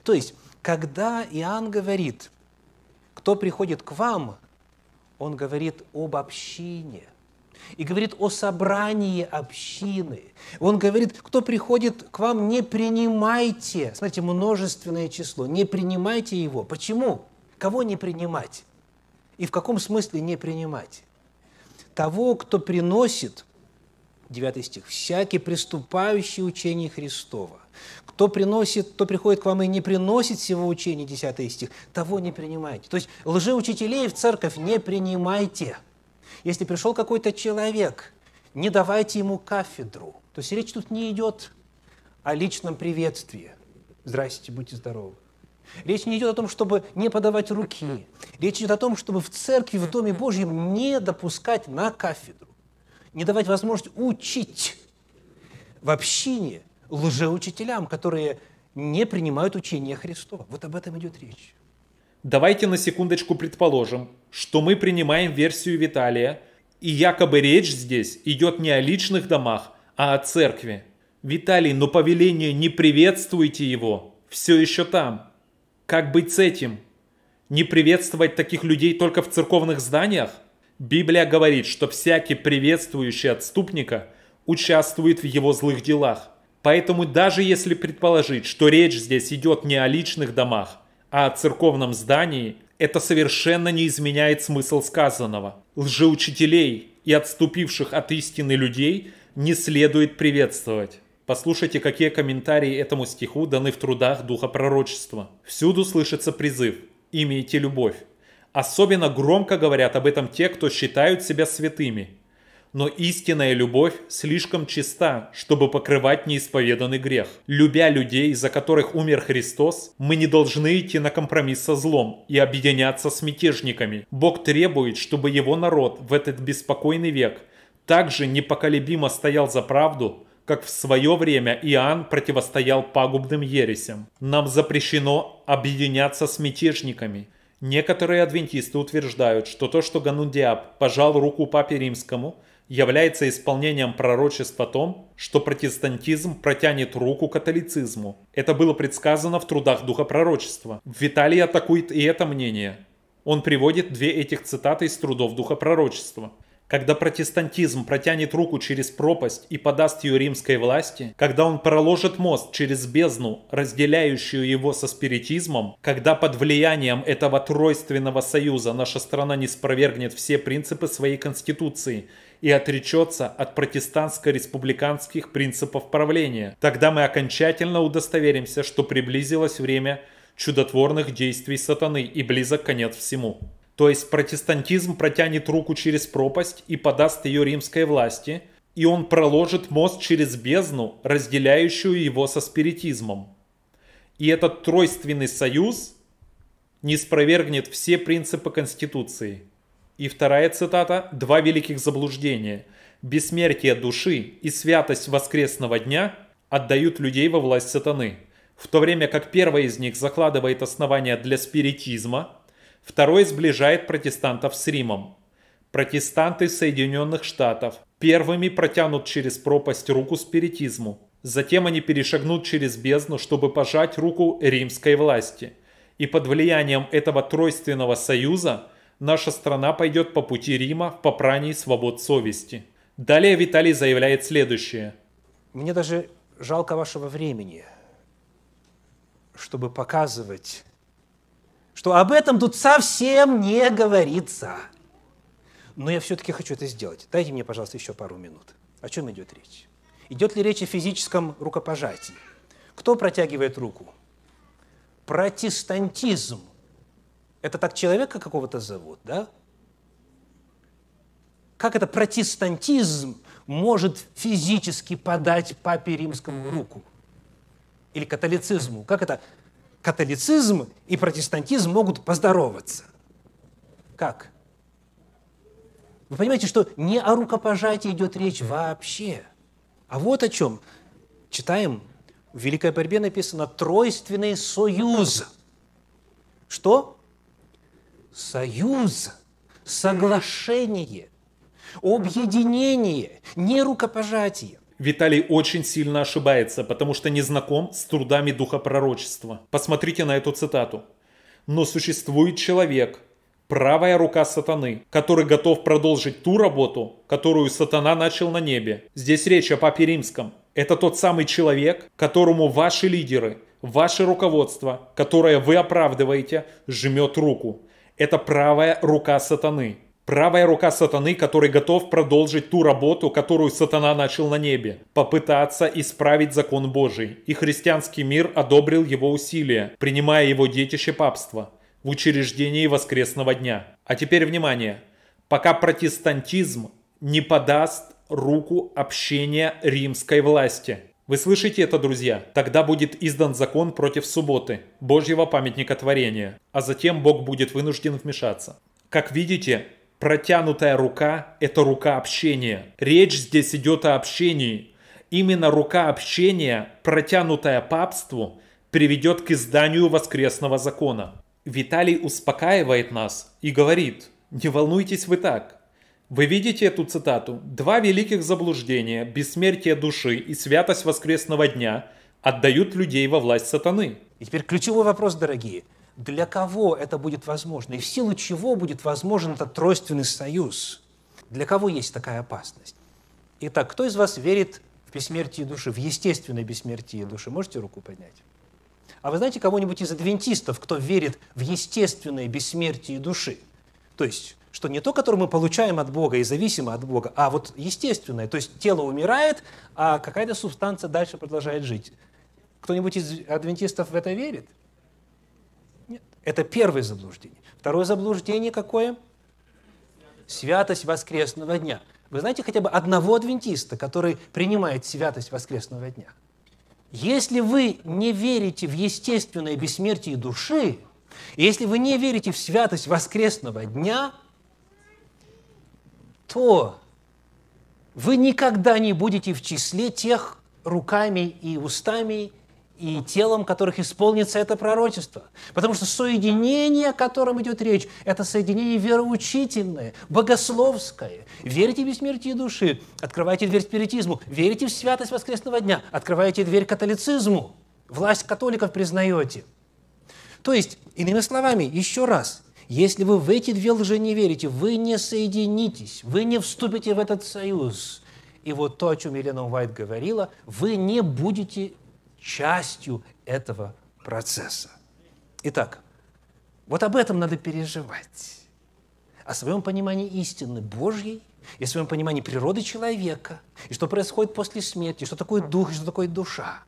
То есть, когда Иоанн говорит, кто приходит к вам, он говорит об общине – и говорит о собрании общины. Он говорит, кто приходит к вам, не принимайте. Смотрите, множественное число. Не принимайте его. Почему? Кого не принимать? И в каком смысле не принимать? того, кто приносит, 9 стих, всякий приступающий учение Христова, кто приносит, кто приходит к вам и не приносит всего учения, 10 стих, того не принимайте. То есть лжеучителей в церковь не принимайте. Если пришел какой-то человек, не давайте ему кафедру. То есть речь тут не идет о личном приветствии. Здрасте, будьте здоровы. Речь не идет о том, чтобы не подавать руки. Речь идет о том, чтобы в церкви, в Доме Божьем не допускать на кафедру, не давать возможность учить в общине лжеучителям, которые не принимают учения Христова. Вот об этом идет речь. Давайте на секундочку предположим, что мы принимаем версию Виталия, и якобы речь здесь идет не о личных домах, а о церкви. Виталий, но повеление «не приветствуйте его» все еще там – как быть с этим? Не приветствовать таких людей только в церковных зданиях? Библия говорит, что всякий приветствующий отступника участвует в его злых делах. Поэтому даже если предположить, что речь здесь идет не о личных домах, а о церковном здании, это совершенно не изменяет смысл сказанного. Лжеучителей и отступивших от истины людей не следует приветствовать. Послушайте, какие комментарии этому стиху даны в трудах Духа Пророчества. Всюду слышится призыв «Имейте любовь». Особенно громко говорят об этом те, кто считают себя святыми. Но истинная любовь слишком чиста, чтобы покрывать неисповеданный грех. Любя людей, за которых умер Христос, мы не должны идти на компромисс со злом и объединяться с мятежниками. Бог требует, чтобы его народ в этот беспокойный век также непоколебимо стоял за правду – как в свое время Иоанн противостоял пагубным ересям. Нам запрещено объединяться с мятежниками. Некоторые адвентисты утверждают, что то, что Ганундиаб пожал руку Папе Римскому, является исполнением пророчества о том, что протестантизм протянет руку католицизму. Это было предсказано в трудах Духопророчества. Пророчества. Виталий атакует и это мнение. Он приводит две этих цитаты из трудов Духопророчества. Когда протестантизм протянет руку через пропасть и подаст ее римской власти, когда он проложит мост через бездну, разделяющую его со спиритизмом, когда под влиянием этого тройственного союза наша страна не спровергнет все принципы своей конституции и отречется от протестантско-республиканских принципов правления, тогда мы окончательно удостоверимся, что приблизилось время чудотворных действий сатаны и близок конец всему. То есть протестантизм протянет руку через пропасть и подаст ее римской власти, и он проложит мост через бездну, разделяющую его со спиритизмом. И этот тройственный союз не спровергнет все принципы Конституции. И вторая цитата «Два великих заблуждения» бессмертие души и святость воскресного дня отдают людей во власть сатаны, в то время как первое из них закладывает основания для спиритизма, Второй сближает протестантов с Римом. Протестанты Соединенных Штатов первыми протянут через пропасть руку спиритизму. Затем они перешагнут через бездну, чтобы пожать руку римской власти. И под влиянием этого тройственного союза наша страна пойдет по пути Рима в попрании свобод совести. Далее Виталий заявляет следующее. Мне даже жалко вашего времени, чтобы показывать что об этом тут совсем не говорится. Но я все-таки хочу это сделать. Дайте мне, пожалуйста, еще пару минут. О чем идет речь? Идет ли речь о физическом рукопожатии? Кто протягивает руку? Протестантизм. Это так человека какого-то зовут, да? Как это протестантизм может физически подать папе римскому руку? Или католицизму? Как это католицизм и протестантизм могут поздороваться. Как? Вы понимаете, что не о рукопожатии идет речь вообще. А вот о чем. Читаем, в «Великой борьбе» написано «тройственный союз». Что? Союз, соглашение, объединение, не рукопожатие. Виталий очень сильно ошибается, потому что не знаком с трудами духопророчества. Посмотрите на эту цитату. «Но существует человек, правая рука сатаны, который готов продолжить ту работу, которую сатана начал на небе. Здесь речь о Папе Римском. Это тот самый человек, которому ваши лидеры, ваше руководство, которое вы оправдываете, жмет руку. Это правая рука сатаны. Правая рука сатаны, который готов продолжить ту работу, которую сатана начал на небе. Попытаться исправить закон Божий. И христианский мир одобрил его усилия, принимая его детище папства в учреждении воскресного дня. А теперь внимание. Пока протестантизм не подаст руку общения римской власти. Вы слышите это, друзья? Тогда будет издан закон против субботы, Божьего памятника творения, а затем Бог будет вынужден вмешаться. Как видите, Протянутая рука – это рука общения. Речь здесь идет о общении. Именно рука общения, протянутая папству, приведет к изданию воскресного закона. Виталий успокаивает нас и говорит, не волнуйтесь вы так. Вы видите эту цитату? Два великих заблуждения, бессмертие души и святость воскресного дня отдают людей во власть сатаны. И теперь ключевой вопрос, дорогие – для кого это будет возможно и в силу чего будет возможен этот тройственный союз. Для кого есть такая опасность? Итак, кто из вас верит в бессмертие души, в естественное бессмертие души? Можете руку поднять? А вы знаете кого-нибудь из адвентистов, кто верит в естественное бессмертие души? То есть, что не то, которое мы получаем от Бога и зависимо от Бога, а вот естественное. То есть тело умирает, а какая-то субстанция дальше продолжает жить. Кто-нибудь из адвентистов в это верит? Это первое заблуждение. Второе заблуждение какое? Святость воскресного дня. Вы знаете хотя бы одного адвентиста, который принимает святость воскресного дня? Если вы не верите в естественное бессмертие души, если вы не верите в святость воскресного дня, то вы никогда не будете в числе тех руками и устами и телом которых исполнится это пророчество. Потому что соединение, о котором идет речь, это соединение вероучительное, богословское. Верите в бессмертие души, открывайте дверь спиритизму. Верите в святость воскресного дня, открывайте дверь католицизму. Власть католиков признаете. То есть, иными словами, еще раз, если вы в эти две лжи не верите, вы не соединитесь, вы не вступите в этот союз – и вот то, о чем Елена Уайт говорила, вы не будете частью этого процесса. Итак, вот об этом надо переживать. О своем понимании истины Божьей и о своем понимании природы человека, и что происходит после смерти, что такое дух и что такое душа.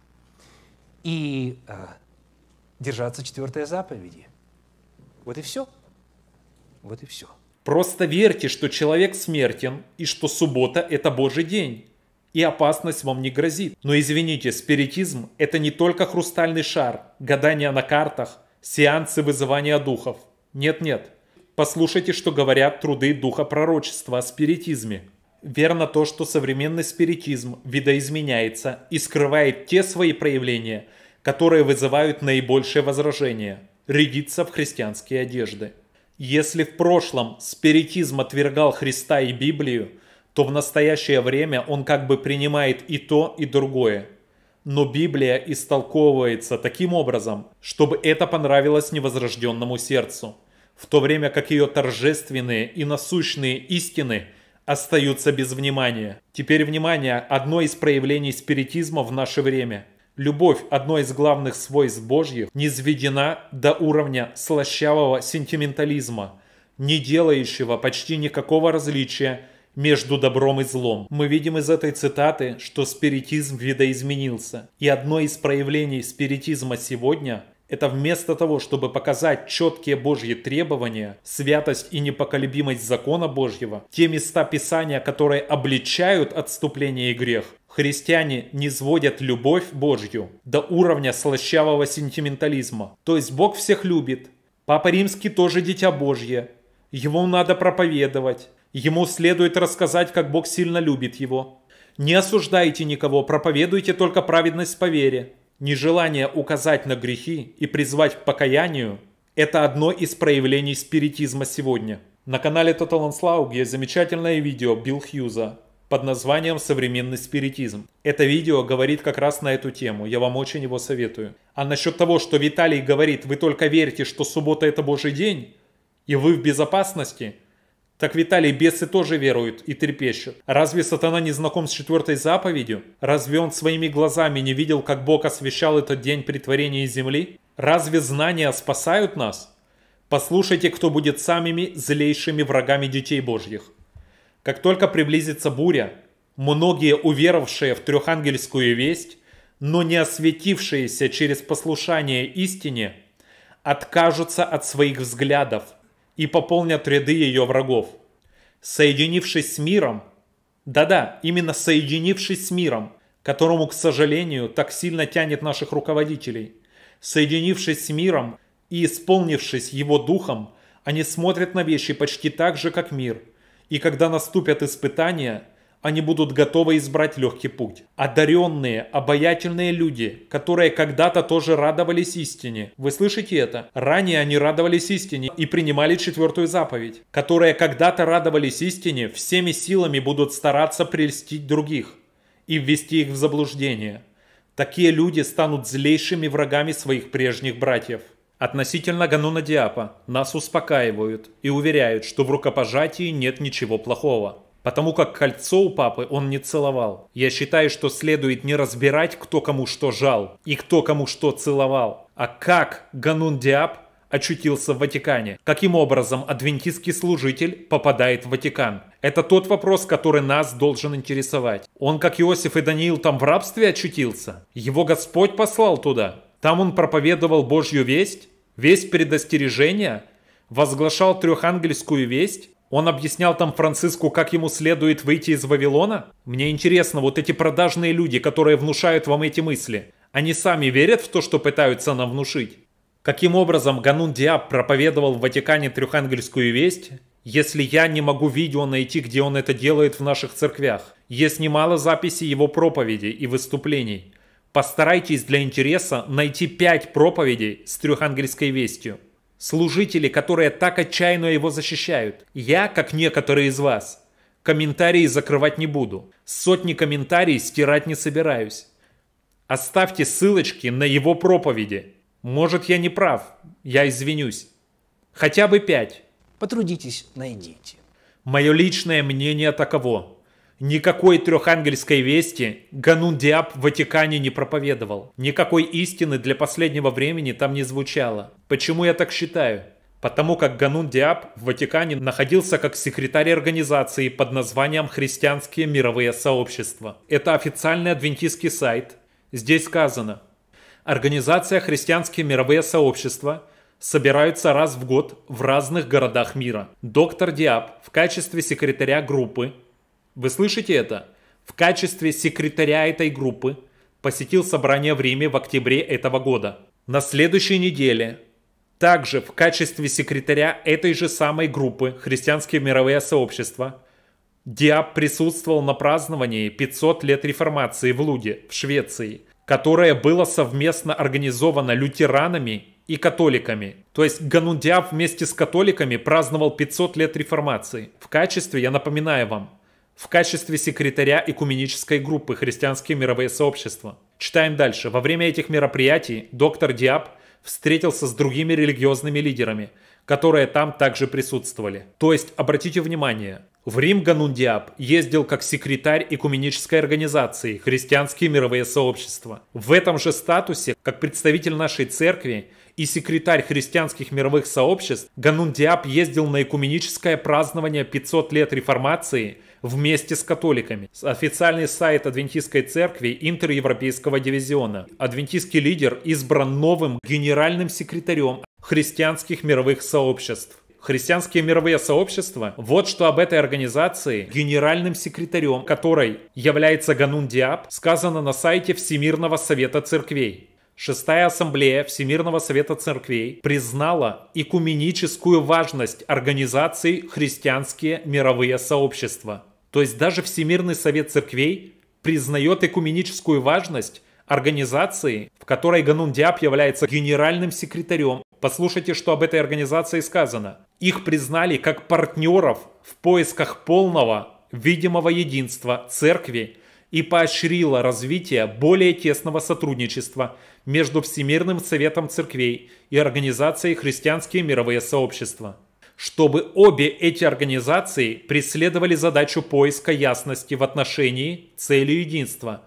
И э, держаться четвертой заповеди. Вот и все. Вот и все. Просто верьте, что человек смертен и что суббота – это Божий день и опасность вам не грозит. Но извините, спиритизм – это не только хрустальный шар, гадания на картах, сеансы вызывания духов. Нет-нет. Послушайте, что говорят труды духа пророчества о спиритизме. Верно то, что современный спиритизм видоизменяется и скрывает те свои проявления, которые вызывают наибольшее возражение – рядиться в христианские одежды. Если в прошлом спиритизм отвергал Христа и Библию – то в настоящее время он как бы принимает и то, и другое. Но Библия истолковывается таким образом, чтобы это понравилось невозрожденному сердцу, в то время как ее торжественные и насущные истины остаются без внимания. Теперь внимание – одно из проявлений спиритизма в наше время. Любовь, одно из главных свойств Божьих, не низведена до уровня слащавого сентиментализма, не делающего почти никакого различия между добром и злом. Мы видим из этой цитаты, что спиритизм видоизменился. И одно из проявлений спиритизма сегодня – это вместо того, чтобы показать четкие Божьи требования, святость и непоколебимость закона Божьего, те места Писания, которые обличают отступление и грех, Христиане не сводят любовь Божью до уровня слащавого сентиментализма. То есть Бог всех любит. Папа Римский тоже дитя Божье. Его надо проповедовать. Ему следует рассказать, как Бог сильно любит его. Не осуждайте никого, проповедуйте только праведность по вере. Нежелание указать на грехи и призвать к покаянию – это одно из проявлений спиритизма сегодня. На канале Total Onslaught есть замечательное видео Билл Хьюза под названием «Современный спиритизм». Это видео говорит как раз на эту тему, я вам очень его советую. А насчет того, что Виталий говорит, вы только верите, что суббота это Божий день, и вы в безопасности – так Виталий, бесы тоже веруют и трепещут. Разве сатана не знаком с четвертой заповедью? Разве он своими глазами не видел, как Бог освещал этот день притворения земли? Разве знания спасают нас? Послушайте, кто будет самыми злейшими врагами детей Божьих. Как только приблизится буря, многие уверовавшие в трехангельскую весть, но не осветившиеся через послушание истине, откажутся от своих взглядов – и пополнят ряды ее врагов. Соединившись с миром, да-да, именно соединившись с миром, которому, к сожалению, так сильно тянет наших руководителей, соединившись с миром и исполнившись его духом, они смотрят на вещи почти так же, как мир. И когда наступят испытания, они будут готовы избрать легкий путь. Одаренные, обаятельные люди, которые когда-то тоже радовались истине. Вы слышите это? Ранее они радовались истине и принимали четвертую заповедь. Которые когда-то радовались истине, всеми силами будут стараться прельстить других и ввести их в заблуждение. Такие люди станут злейшими врагами своих прежних братьев. Относительно Гануна Диапа нас успокаивают и уверяют, что в рукопожатии нет ничего плохого. Потому как кольцо у папы он не целовал. Я считаю, что следует не разбирать, кто кому что жал и кто кому что целовал, а как Ганун Диаб очутился в Ватикане. Каким образом адвентистский служитель попадает в Ватикан? Это тот вопрос, который нас должен интересовать. Он, как Иосиф и Даниил, там в рабстве очутился? Его Господь послал туда? Там он проповедовал Божью весть? Весть предостережения? Возглашал трехангельскую весть? Он объяснял там Франциску, как ему следует выйти из Вавилона? Мне интересно, вот эти продажные люди, которые внушают вам эти мысли, они сами верят в то, что пытаются нам внушить? Каким образом Ганун Диаб проповедовал в Ватикане трехангельскую весть, если я не могу видео найти, где он это делает в наших церквях? Есть немало записей его проповедей и выступлений. Постарайтесь для интереса найти пять проповедей с трехангельской вестью служители, которые так отчаянно его защищают. Я, как некоторые из вас, комментарии закрывать не буду. Сотни комментариев стирать не собираюсь. Оставьте ссылочки на его проповеди. Может, я не прав, я извинюсь. Хотя бы пять. Потрудитесь, найдите. Мое личное мнение таково. Никакой трехангельской вести Ганун Диаб в Ватикане не проповедовал. Никакой истины для последнего времени там не звучало. Почему я так считаю? Потому как Ганун Диаб в Ватикане находился как секретарь организации под названием «Христианские мировые сообщества». Это официальный адвентистский сайт. Здесь сказано «Организация «Христианские мировые сообщества» собираются раз в год в разных городах мира. Доктор Диаб в качестве секретаря группы – вы слышите это? В качестве секретаря этой группы посетил собрание в Риме в октябре этого года. На следующей неделе также в качестве секретаря этой же самой группы «Христианские мировые сообщества» Диаб присутствовал на праздновании 500 лет реформации в Луде, в Швеции, которое было совместно организовано лютеранами и католиками. То есть Ганундиаб вместе с католиками праздновал 500 лет реформации. В качестве, я напоминаю вам, в качестве секретаря экуменической группы «Христианские мировые сообщества». Читаем дальше. Во время этих мероприятий доктор Диаб встретился с другими религиозными лидерами, которые там также присутствовали. То есть, обратите внимание, в Рим Ганун Диаб ездил как секретарь экуменической организации «Христианские мировые сообщества». В этом же статусе, как представитель нашей церкви и секретарь христианских мировых сообществ, Ганун Диаб ездил на экуменическое празднование 500 лет реформации – вместе с католиками. Официальный сайт Адвентистской церкви Интеревропейского дивизиона. Адвентистский лидер избран новым генеральным секретарем христианских мировых сообществ. Христианские мировые сообщества. Вот что об этой организации, генеральным секретарем которой является Ганун Диаб, сказано на сайте Всемирного Совета Церквей. Шестая ассамблея Всемирного совета церквей признала икуменическую важность организации «Христианские мировые сообщества». То есть даже Всемирный совет церквей признает экуменическую важность организации, в которой Ганун Диаб является генеральным секретарем. Послушайте, что об этой организации сказано. Их признали как партнеров в поисках полного видимого единства церкви и поощрило развитие более тесного сотрудничества между Всемирным Советом Церквей и Организацией «Христианские мировые сообщества» чтобы обе эти организации преследовали задачу поиска ясности в отношении цели единства,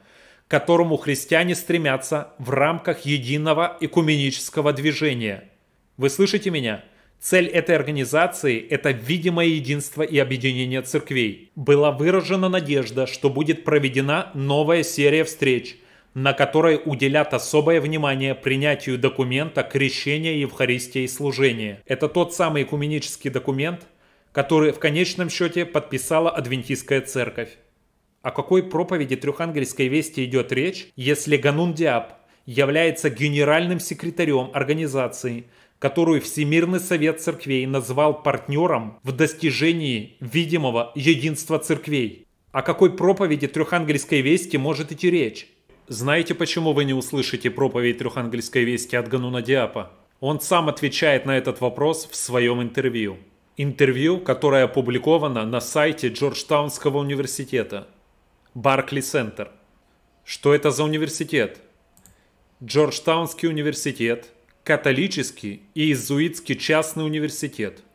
к которому христиане стремятся в рамках единого экуменического движения. Вы слышите меня? Цель этой организации – это видимое единство и объединение церквей. Была выражена надежда, что будет проведена новая серия встреч – на которой уделят особое внимание принятию документа крещения Евхаристия и служения. Это тот самый экуменический документ, который в конечном счете подписала Адвентистская церковь. О какой проповеди Трехангельской вести идет речь, если Ганун Диаб является генеральным секретарем организации, которую Всемирный Совет Церквей назвал партнером в достижении видимого единства церквей? О какой проповеди Трехангельской вести может идти речь? Знаете, почему вы не услышите проповедь Трехангельской вести от Гануна Диапа? Он сам отвечает на этот вопрос в своем интервью. Интервью, которое опубликовано на сайте Джорджтаунского университета. Баркли Центр. Что это за университет? Джорджтаунский университет, католический и иезуитский частный университет –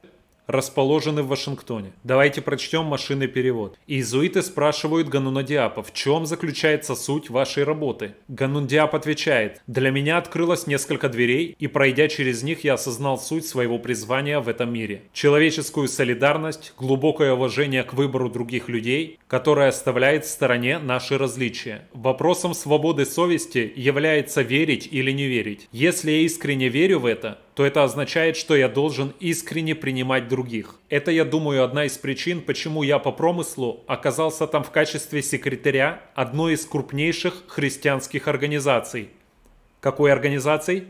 расположены в Вашингтоне. Давайте прочтем машинный перевод. Иезуиты спрашивают Ганунадиапа, в чем заключается суть вашей работы? Ганундиап отвечает, для меня открылось несколько дверей, и пройдя через них, я осознал суть своего призвания в этом мире. Человеческую солидарность, глубокое уважение к выбору других людей, которое оставляет в стороне наши различия. Вопросом свободы совести является верить или не верить. Если я искренне верю в это, то это означает, что я должен искренне принимать друг других. Это, я думаю, одна из причин, почему я по промыслу оказался там в качестве секретаря одной из крупнейших христианских организаций. Какой организацией?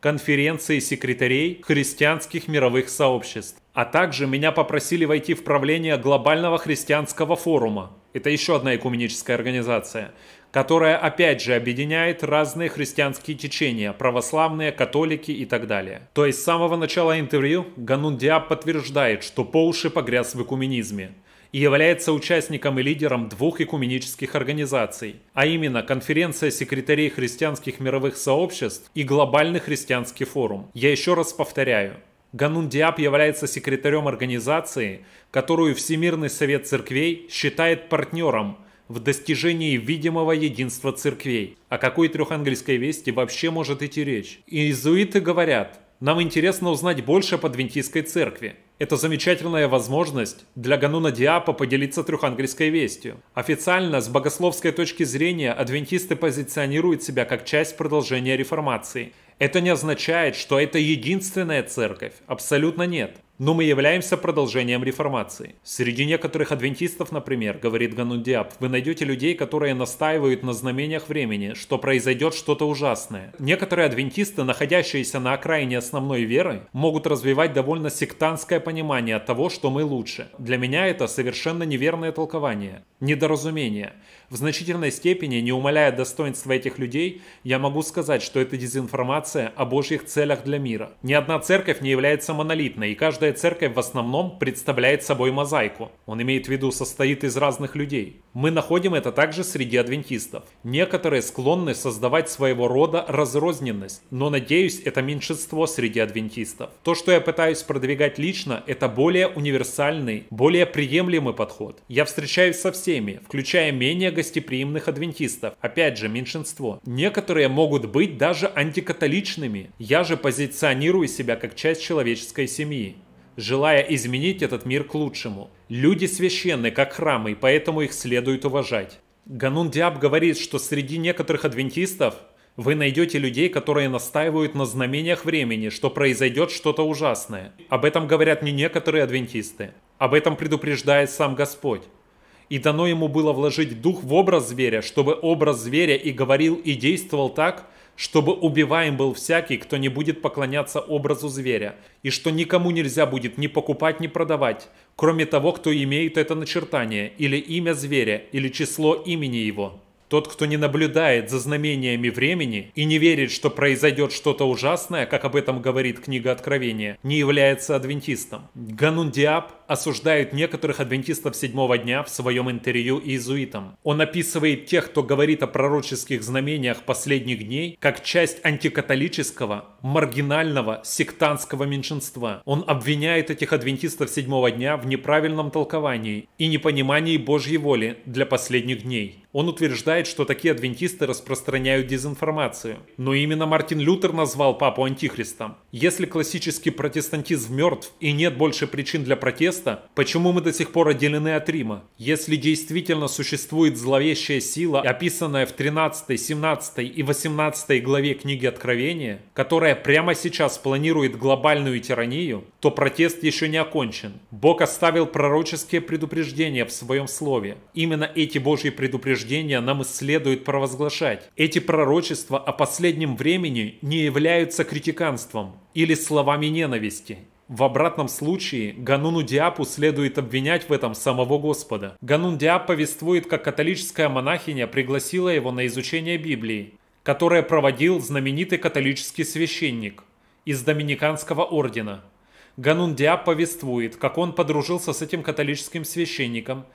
конференции секретарей христианских мировых сообществ. А также меня попросили войти в правление Глобального христианского форума. Это еще одна экуменическая организация, которая опять же объединяет разные христианские течения, православные, католики и так далее. То есть с самого начала интервью Ганун Диаб подтверждает, что по уши погряз в экуменизме и является участником и лидером двух экуменических организаций, а именно Конференция секретарей христианских мировых сообществ и Глобальный христианский форум. Я еще раз повторяю, Ганун Диаб является секретарем организации, которую Всемирный совет церквей считает партнером – в достижении видимого единства церквей. О какой трехангельской вести вообще может идти речь? Иезуиты говорят, нам интересно узнать больше о адвентистской церкви. Это замечательная возможность для Гануна Диапа поделиться трехангельской вестью. Официально, с богословской точки зрения, адвентисты позиционируют себя как часть продолжения реформации. Это не означает, что это единственная церковь. Абсолютно нет но мы являемся продолжением реформации. Среди некоторых адвентистов, например, говорит Ганундиап, вы найдете людей, которые настаивают на знамениях времени, что произойдет что-то ужасное. Некоторые адвентисты, находящиеся на окраине основной веры, могут развивать довольно сектантское понимание того, что мы лучше. Для меня это совершенно неверное толкование, недоразумение в значительной степени, не умаляя достоинства этих людей, я могу сказать, что это дезинформация о божьих целях для мира. Ни одна церковь не является монолитной, и каждая церковь в основном представляет собой мозаику. Он имеет в виду состоит из разных людей. Мы находим это также среди адвентистов. Некоторые склонны создавать своего рода разрозненность, но, надеюсь, это меньшинство среди адвентистов. То, что я пытаюсь продвигать лично, это более универсальный, более приемлемый подход. Я встречаюсь со всеми, включая менее негостеприимных адвентистов. Опять же, меньшинство. Некоторые могут быть даже антикатоличными. Я же позиционирую себя как часть человеческой семьи желая изменить этот мир к лучшему. Люди священны, как храмы, и поэтому их следует уважать. Ганун Диаб говорит, что среди некоторых адвентистов вы найдете людей, которые настаивают на знамениях времени, что произойдет что-то ужасное. Об этом говорят не некоторые адвентисты. Об этом предупреждает сам Господь и дано ему было вложить дух в образ зверя, чтобы образ зверя и говорил, и действовал так, чтобы убиваем был всякий, кто не будет поклоняться образу зверя, и что никому нельзя будет ни покупать, ни продавать, кроме того, кто имеет это начертание, или имя зверя, или число имени его. Тот, кто не наблюдает за знамениями времени и не верит, что произойдет что-то ужасное, как об этом говорит книга Откровения, не является адвентистом. Ганундиаб осуждает некоторых адвентистов седьмого дня в своем интервью иезуитам. Он описывает тех, кто говорит о пророческих знамениях последних дней, как часть антикатолического, маргинального, сектантского меньшинства. Он обвиняет этих адвентистов седьмого дня в неправильном толковании и непонимании Божьей воли для последних дней. Он утверждает, что такие адвентисты распространяют дезинформацию. Но именно Мартин Лютер назвал папу антихристом. Если классический протестантизм мертв и нет больше причин для протеста, место, почему мы до сих пор отделены от Рима. Если действительно существует зловещая сила, описанная в 13, 17 и 18 главе книги Откровения, которая прямо сейчас планирует глобальную тиранию, то протест еще не окончен. Бог оставил пророческие предупреждения в своем слове. Именно эти Божьи предупреждения нам и следует провозглашать. Эти пророчества о последнем времени не являются критиканством или словами ненависти. В обратном случае Гануну Диапу следует обвинять в этом самого Господа. Ганун Диап повествует, как католическая монахиня пригласила его на изучение Библии, которое проводил знаменитый католический священник из Доминиканского ордена. Ганун Диап повествует, как он подружился с этим католическим священником,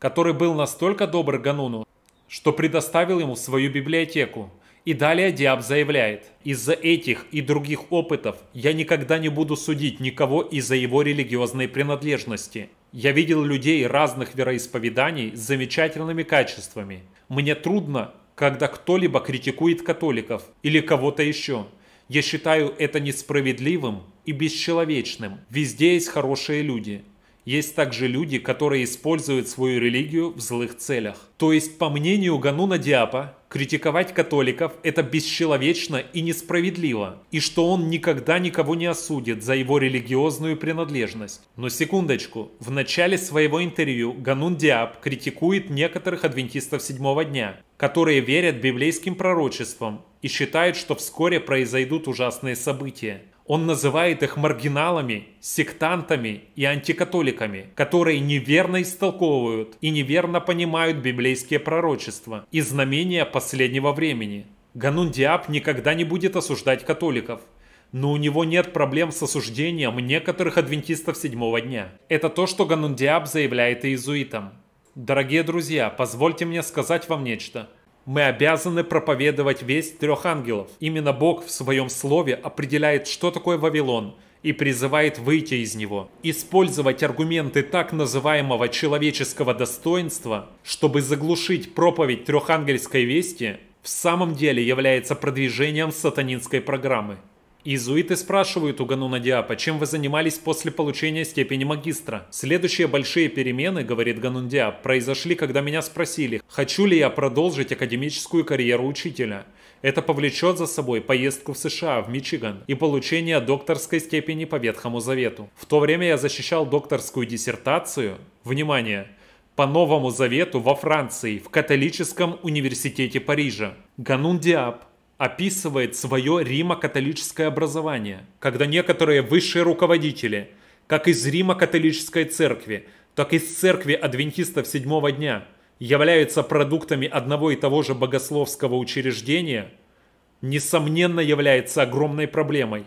который был настолько добр Гануну, что предоставил ему свою библиотеку, и далее Диаб заявляет, из-за этих и других опытов я никогда не буду судить никого из-за его религиозной принадлежности. Я видел людей разных вероисповеданий с замечательными качествами. Мне трудно, когда кто-либо критикует католиков или кого-то еще. Я считаю это несправедливым и бесчеловечным. Везде есть хорошие люди. Есть также люди, которые используют свою религию в злых целях. То есть, по мнению Гануна Диапа, критиковать католиков – это бесчеловечно и несправедливо, и что он никогда никого не осудит за его религиозную принадлежность. Но секундочку, в начале своего интервью Ганун Диап критикует некоторых адвентистов седьмого дня, которые верят библейским пророчествам и считают, что вскоре произойдут ужасные события. Он называет их маргиналами, сектантами и антикатоликами, которые неверно истолковывают и неверно понимают библейские пророчества и знамения последнего времени. Ганун Диаб никогда не будет осуждать католиков, но у него нет проблем с осуждением некоторых адвентистов седьмого дня. Это то, что Ганундиаб заявляет иезуитам. Дорогие друзья, позвольте мне сказать вам нечто. Мы обязаны проповедовать весть трех ангелов. Именно Бог в своем слове определяет, что такое Вавилон – и призывает выйти из него. Использовать аргументы так называемого человеческого достоинства, чтобы заглушить проповедь трехангельской вести, в самом деле является продвижением сатанинской программы. Изуиты спрашивают у Гануна Диапа, чем вы занимались после получения степени магистра. Следующие большие перемены, говорит Ганун Диап, произошли, когда меня спросили, хочу ли я продолжить академическую карьеру учителя. Это повлечет за собой поездку в США, в Мичиган и получение докторской степени по Ветхому Завету. В то время я защищал докторскую диссертацию, внимание, по Новому Завету во Франции, в католическом университете Парижа. Ганун Диап описывает свое римо-католическое образование, когда некоторые высшие руководители, как из римо-католической церкви, так и из церкви адвентистов седьмого дня, являются продуктами одного и того же богословского учреждения, несомненно является огромной проблемой.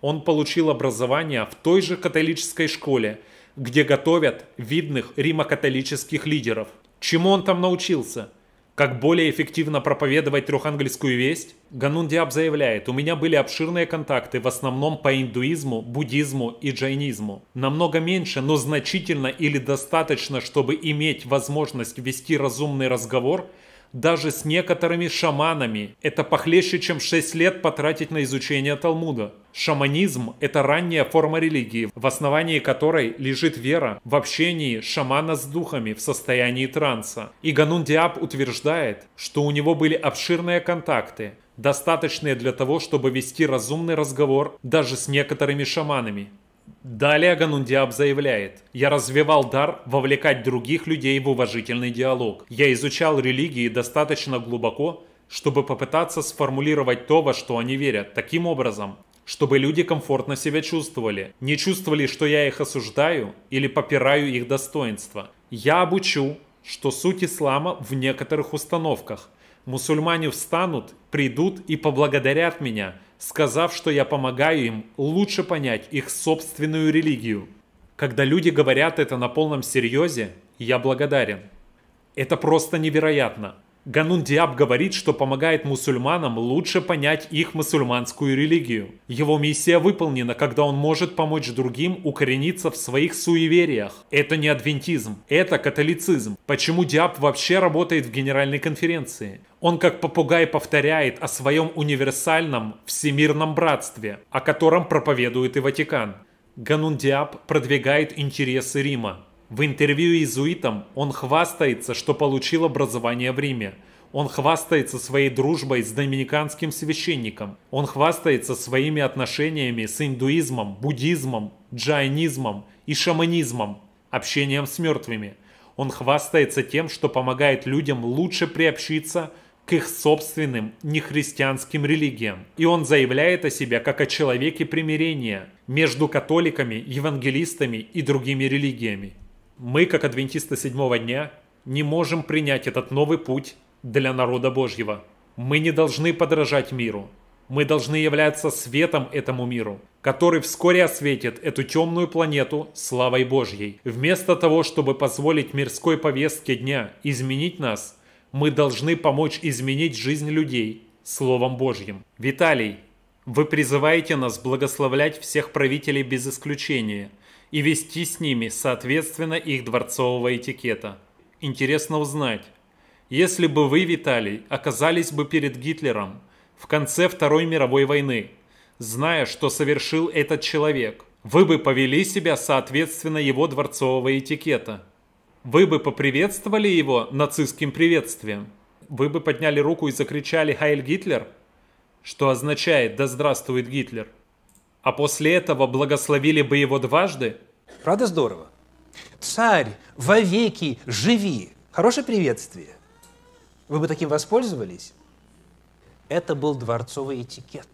Он получил образование в той же католической школе, где готовят видных римо-католических лидеров. Чему он там научился – как более эффективно проповедовать трехангельскую весть? Ганундиаб заявляет, у меня были обширные контакты в основном по индуизму, буддизму и джайнизму. Намного меньше, но значительно или достаточно, чтобы иметь возможность вести разумный разговор – даже с некоторыми шаманами. Это похлеще, чем 6 лет потратить на изучение Талмуда. Шаманизм – это ранняя форма религии, в основании которой лежит вера в общении шамана с духами в состоянии транса. И Ганун Диаб утверждает, что у него были обширные контакты, достаточные для того, чтобы вести разумный разговор даже с некоторыми шаманами. Далее Ганундиаб заявляет, «Я развивал дар вовлекать других людей в уважительный диалог. Я изучал религии достаточно глубоко, чтобы попытаться сформулировать то, во что они верят, таким образом, чтобы люди комфортно себя чувствовали, не чувствовали, что я их осуждаю или попираю их достоинства. Я обучу, что суть ислама в некоторых установках. Мусульмане встанут, придут и поблагодарят меня – сказав, что я помогаю им лучше понять их собственную религию. Когда люди говорят это на полном серьезе, я благодарен. Это просто невероятно. Ганун Диаб говорит, что помогает мусульманам лучше понять их мусульманскую религию. Его миссия выполнена, когда он может помочь другим укорениться в своих суевериях. Это не адвентизм, это католицизм. Почему Диаб вообще работает в Генеральной конференции? Он как попугай повторяет о своем универсальном всемирном братстве, о котором проповедует и Ватикан. Ганундиаб продвигает интересы Рима. В интервью иезуитам он хвастается, что получил образование в Риме. Он хвастается своей дружбой с доминиканским священником. Он хвастается своими отношениями с индуизмом, буддизмом, джайнизмом и шаманизмом, общением с мертвыми. Он хвастается тем, что помогает людям лучше приобщиться к их собственным нехристианским религиям. И он заявляет о себе как о человеке примирения между католиками, евангелистами и другими религиями мы, как адвентисты седьмого дня, не можем принять этот новый путь для народа Божьего. Мы не должны подражать миру. Мы должны являться светом этому миру, который вскоре осветит эту темную планету славой Божьей. Вместо того, чтобы позволить мирской повестке дня изменить нас, мы должны помочь изменить жизнь людей Словом Божьим. Виталий, вы призываете нас благословлять всех правителей без исключения – и вести с ними, соответственно, их дворцового этикета. Интересно узнать, если бы вы, Виталий, оказались бы перед Гитлером в конце Второй мировой войны, зная, что совершил этот человек, вы бы повели себя соответственно его дворцового этикета. Вы бы поприветствовали его нацистским приветствием. Вы бы подняли руку и закричали «Хайль Гитлер», что означает «Да здравствует Гитлер» а после этого благословили бы его дважды? Правда здорово? Царь, вовеки, живи! Хорошее приветствие. Вы бы таким воспользовались? Это был дворцовый этикет.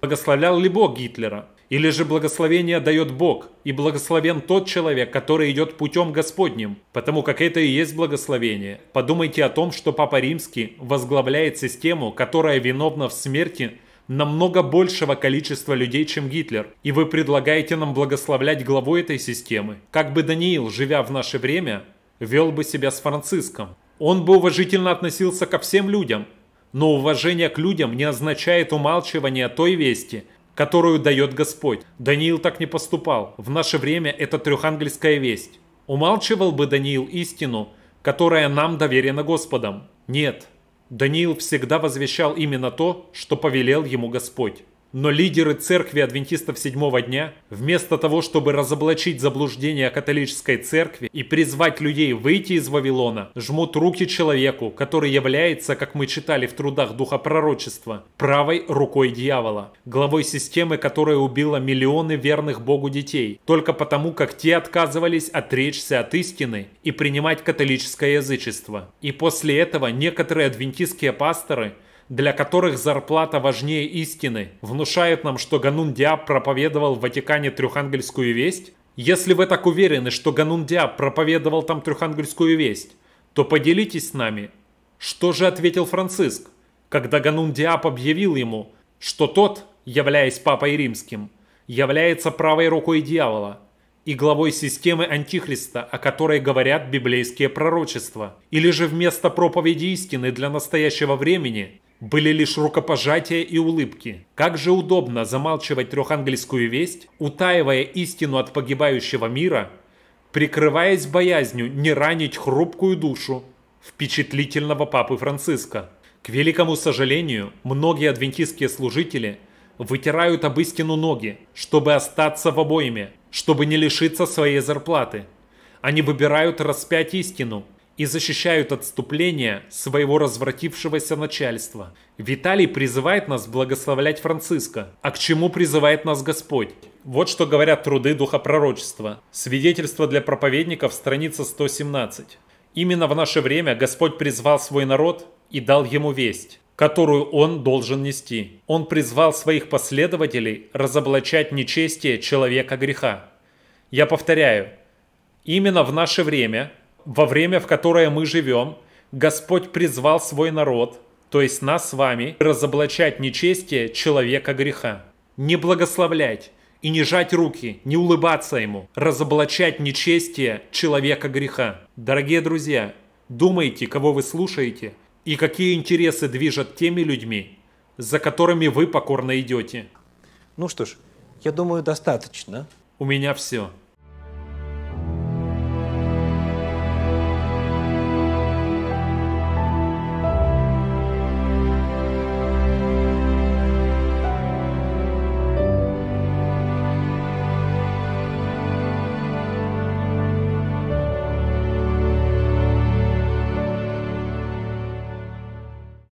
Благословлял ли Бог Гитлера? Или же благословение дает Бог, и благословен тот человек, который идет путем Господним, потому как это и есть благословение. Подумайте о том, что Папа Римский возглавляет систему, которая виновна в смерти намного большего количества людей, чем Гитлер. И вы предлагаете нам благословлять главу этой системы. Как бы Даниил, живя в наше время, вел бы себя с Франциском. Он бы уважительно относился ко всем людям. Но уважение к людям не означает умалчивание той вести, которую дает Господь. Даниил так не поступал. В наше время это трехангельская весть. Умалчивал бы Даниил истину, которая нам доверена Господом? Нет. Даниил всегда возвещал именно то, что повелел ему Господь. Но лидеры церкви адвентистов седьмого дня, вместо того, чтобы разоблачить заблуждение католической церкви и призвать людей выйти из Вавилона, жмут руки человеку, который является, как мы читали в трудах Духа Пророчества, правой рукой дьявола, главой системы, которая убила миллионы верных Богу детей, только потому, как те отказывались отречься от истины и принимать католическое язычество. И после этого некоторые адвентистские пасторы – для которых зарплата важнее истины, внушают нам, что Ганун Диаб проповедовал в Ватикане трехангельскую весть? Если вы так уверены, что Ганун Диаб проповедовал там трехангельскую весть, то поделитесь с нами, что же ответил Франциск, когда Ганун Диаб объявил ему, что тот, являясь папой римским, является правой рукой дьявола и главой системы Антихриста, о которой говорят библейские пророчества. Или же вместо проповеди истины для настоящего времени были лишь рукопожатия и улыбки. Как же удобно замалчивать трехангельскую весть, утаивая истину от погибающего мира, прикрываясь боязнью не ранить хрупкую душу впечатлительного папы Франциска. К великому сожалению, многие адвентистские служители вытирают об истину ноги, чтобы остаться в обойме, чтобы не лишиться своей зарплаты. Они выбирают распять истину, и защищают отступление своего развратившегося начальства. Виталий призывает нас благословлять Франциска. А к чему призывает нас Господь? Вот что говорят труды духопророчества. Свидетельство для проповедников, страница 117. Именно в наше время Господь призвал свой народ и дал ему весть которую он должен нести. Он призвал своих последователей разоблачать нечестие человека греха. Я повторяю, именно в наше время во время, в которое мы живем, Господь призвал свой народ, то есть нас с вами, разоблачать нечестие человека греха. Не благословлять и не жать руки, не улыбаться ему, разоблачать нечестие человека греха. Дорогие друзья, думайте, кого вы слушаете и какие интересы движат теми людьми, за которыми вы покорно идете. Ну что ж, я думаю, достаточно. У меня все.